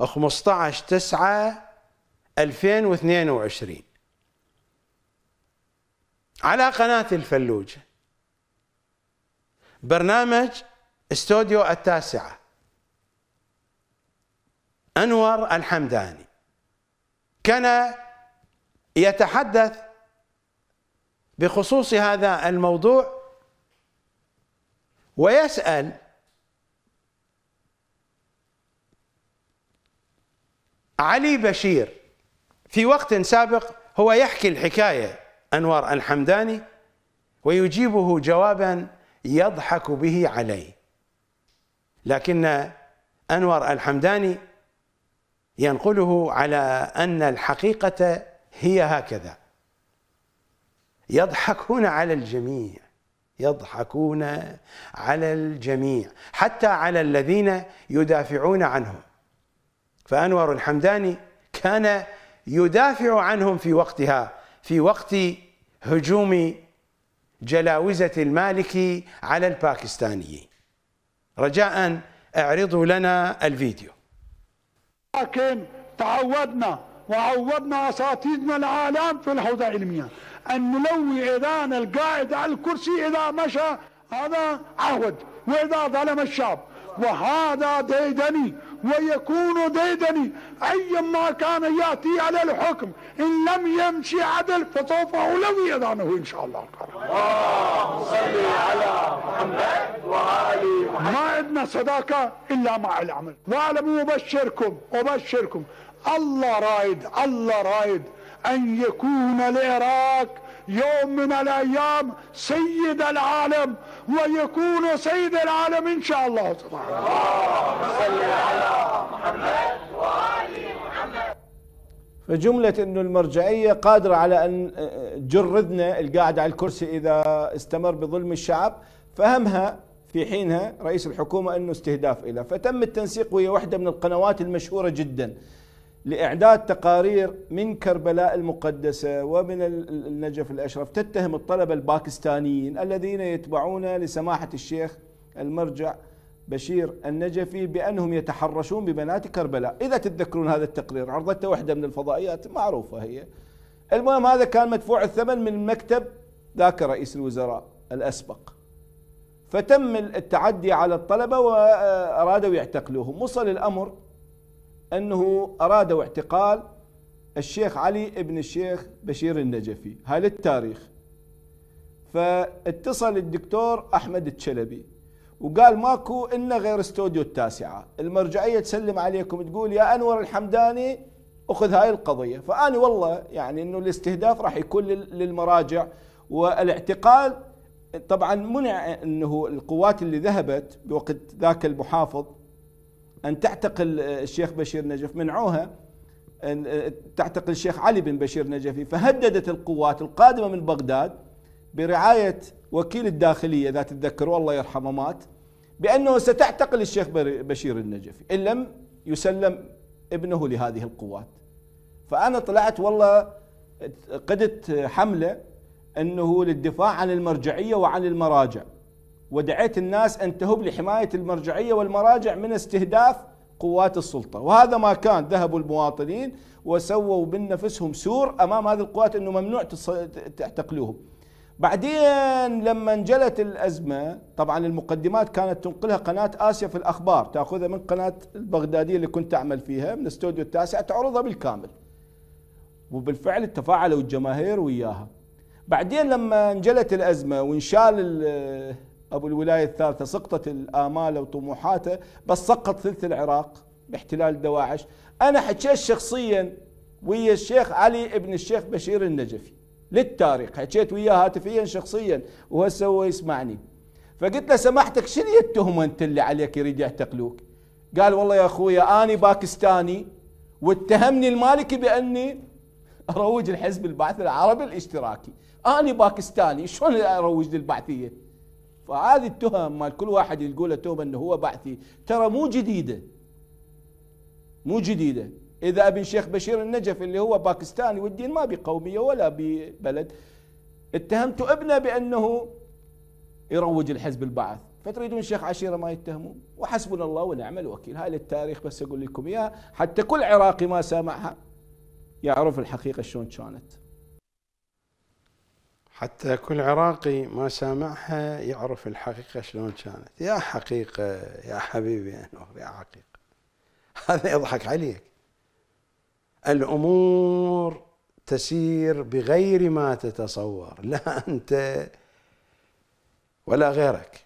15 9 2022 على قناة الفلوجة برنامج استوديو التاسعة أنور الحمداني كان يتحدث بخصوص هذا الموضوع ويسأل علي بشير في وقت سابق هو يحكي الحكاية أنور الحمداني ويجيبه جوابا يضحك به عليه لكن أنور الحمداني ينقله على أن الحقيقة هي هكذا يضحكون على الجميع يضحكون على الجميع حتى على الذين يدافعون عنهم فأنور الحمداني كان يدافع عنهم في وقتها في وقت هجوم جلاوزة المالكي على الباكستانيين رجاء اعرضوا لنا الفيديو لكن تعودنا وعودنا اساتذتنا العالم في الحوزه العلميه ان نلوي اذان القائد على الكرسي اذا مشى هذا عهد واذا ظلم الشعب وهذا ديدني ويكون ديدني ايا ما كان ياتي على الحكم ان لم يمشي عدل فسوف اولوي يدانه ان شاء الله اللهم صل على محمد وال محمد ما عندنا صداقه الا مع العمل واعلموا ابشركم ابشركم الله رايد الله رايد ان يكون العراق يوم من الأيام سيد العالم ويكون سيد العالم إن شاء الله تعالى صل على محمد وآل محمد فجملة أنه المرجعية قادرة على أن تجردنا القاعدة على الكرسي إذا استمر بظلم الشعب فهمها في حينها رئيس الحكومة أنه استهداف إلى فتم التنسيق وهي واحدة من القنوات المشهورة جداً لإعداد تقارير من كربلاء المقدسة ومن النجف الأشرف تتهم الطلبة الباكستانيين الذين يتبعون لسماحة الشيخ المرجع بشير النجفي بأنهم يتحرشون ببنات كربلاء إذا تتذكرون هذا التقرير عرضته واحدة من الفضائيات معروفة هي المهم هذا كان مدفوع الثمن من مكتب ذاك رئيس الوزراء الأسبق فتم التعدي على الطلبة وأرادوا يعتقلوهم وصل الأمر أنه أرادوا اعتقال الشيخ علي ابن الشيخ بشير النجفي هاي للتاريخ فاتصل الدكتور أحمد الشلبي وقال ماكو إلا غير استوديو التاسعة المرجعية تسلم عليكم تقول يا أنور الحمداني أخذ هاي القضية فأنا والله يعني أنه الاستهداف راح يكون للمراجع والاعتقال طبعا منع أنه القوات اللي ذهبت بوقت ذاك المحافظ أن تعتقل آه، الشيخ بشير نجف منعوها أن آه، تعتقل الشيخ علي بن بشير نجفي فهددت القوات القادمة من بغداد برعاية وكيل الداخلية إذا تتذكروا الله يرحمه مات بأنه ستعتقل الشيخ بشير النجفي إن لم يسلم ابنه لهذه القوات فأنا طلعت والله قدت حملة أنه للدفاع عن المرجعية وعن المراجع ودعيت الناس أن تهب لحماية المرجعية والمراجع من استهداف قوات السلطة وهذا ما كان ذهبوا المواطنين وسووا من نفسهم سور أمام هذه القوات أنه ممنوع تعتقلوهم بعدين لما انجلت الأزمة طبعا المقدمات كانت تنقلها قناة آسيا في الأخبار تأخذها من قناة البغدادية اللي كنت أعمل فيها من استوديو التاسع تعرضها بالكامل وبالفعل تفاعلوا الجماهير وياها بعدين لما انجلت الأزمة وانشال أبو الولاية الثالثة سقطت الآمال وطموحاته بس سقط ثلث العراق باحتلال دواعش أنا حكيت شخصيا ويا الشيخ علي ابن الشيخ بشير النجفي للتاريخ حكيت وياه هاتفيا شخصيا وهسه هو يسمعني فقلت له سماحتك شنو التهمه انت اللي عليك يريد يعتقلوك؟ قال والله يا اخويا اني باكستاني واتهمني المالكي باني اروج لحزب البعث العربي الاشتراكي، اني باكستاني شلون اروج للبعثيه؟ فهذه التهم مال كل واحد يقول تهمة انه هو بعثي ترى مو جديدة مو جديدة اذا ابن شيخ بشير النجف اللي هو باكستاني والدين ما بقومية ولا ببلد اتهمت ابنه بانه يروج الحزب البعث فتريدون الشيخ عشيره ما يتهمون وحسبنا الله ونعم الوكيل هاي للتاريخ بس اقول لكم اياها حتى كل عراقي ما سامعها يعرف الحقيقه شلون كانت حتى كل عراقي ما سامعها يعرف الحقيقة شلون كانت يا حقيقة يا حبيبي يا حقيقة هذا يضحك عليك الأمور تسير بغير ما تتصور لا أنت ولا غيرك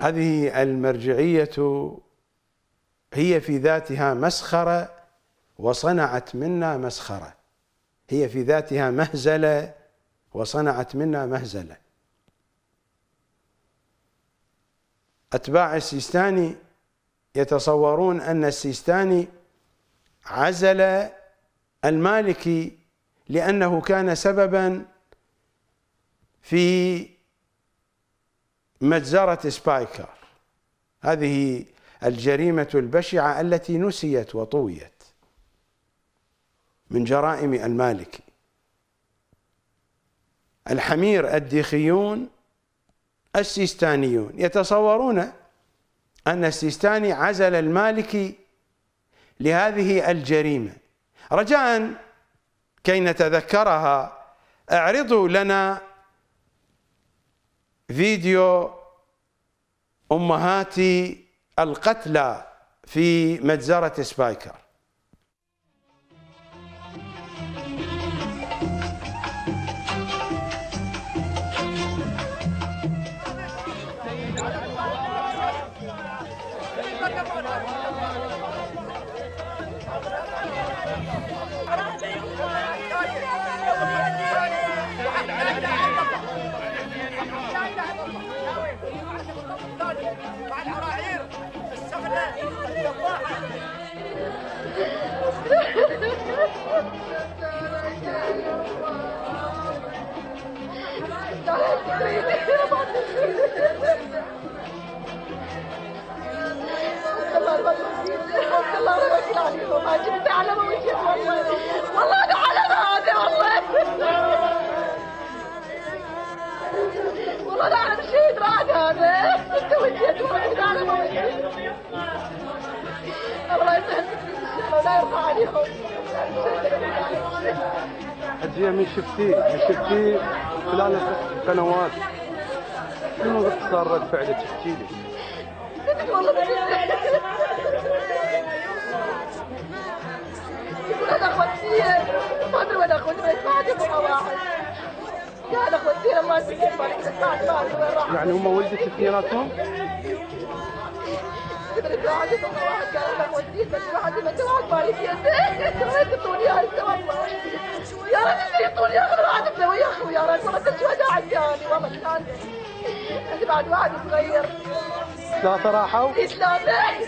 هذه المرجعية هي في ذاتها مسخرة وصنعت منا مسخره هي في ذاتها مهزله وصنعت منا مهزله اتباع السيستاني يتصورون ان السيستاني عزل المالكي لانه كان سببا في مجزره سبايكر هذه الجريمه البشعه التي نسيت وطويت من جرائم المالكي الحمير الديخيون السيستانيون يتصورون أن السيستاني عزل المالكي لهذه الجريمة رجاء كي نتذكرها اعرضوا لنا فيديو أمهات القتلى في مجزرة سبايكر جايه من شفتي من شفتي طلعنا سنوات شنو صار رد فعل تفتي لي؟ انا اخوتي فاطمه انا اخوتي ما واحد قال اخوتي الله يسلمك يعني هما ولدت اثنيناتهم؟ واحد قال انا اخوتي بس واحد ما بالي فيها يا رجل يعطوني يا اخي راتبنا ويا اخي ويا رجل والله كنت وداع يعني والله كان عندي بعد واحد صغير ثلاثة راحوا؟ ثلاثة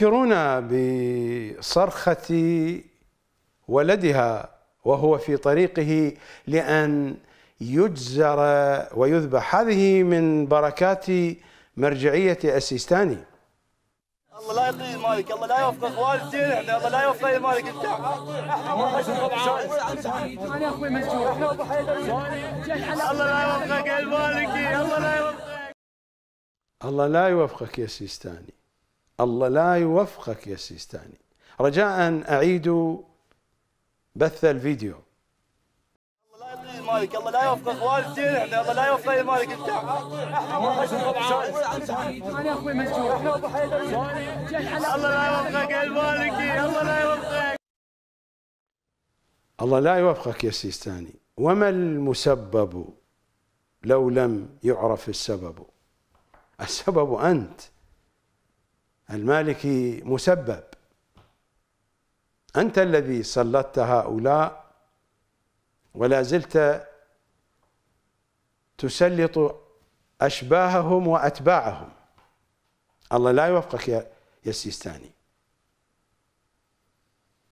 تذكرون بصرخة ولدها وهو في طريقه لأن يجزر ويذبح هذه من بركات مرجعية السيستاني الله لا يقي مالك الله لا يوفقك والدين احنا الله لا يوفق مالك انت الله لا يوفقك المالكي الله لا يوفقك الله لا يوفقك يا سيستاني الله لا يوفقك يا سيستاني رجاء أعيدوا بث الفيديو الله لا يوفقك الله لا يوفقك الله لا يوفقك يا سيستاني وما المسبب لو لم يعرف السبب السبب انت المالكي مسبب أنت الذي سلطت هؤلاء ولا زلت تسلط أشباههم وأتباعهم الله لا يوفقك يا السيستاني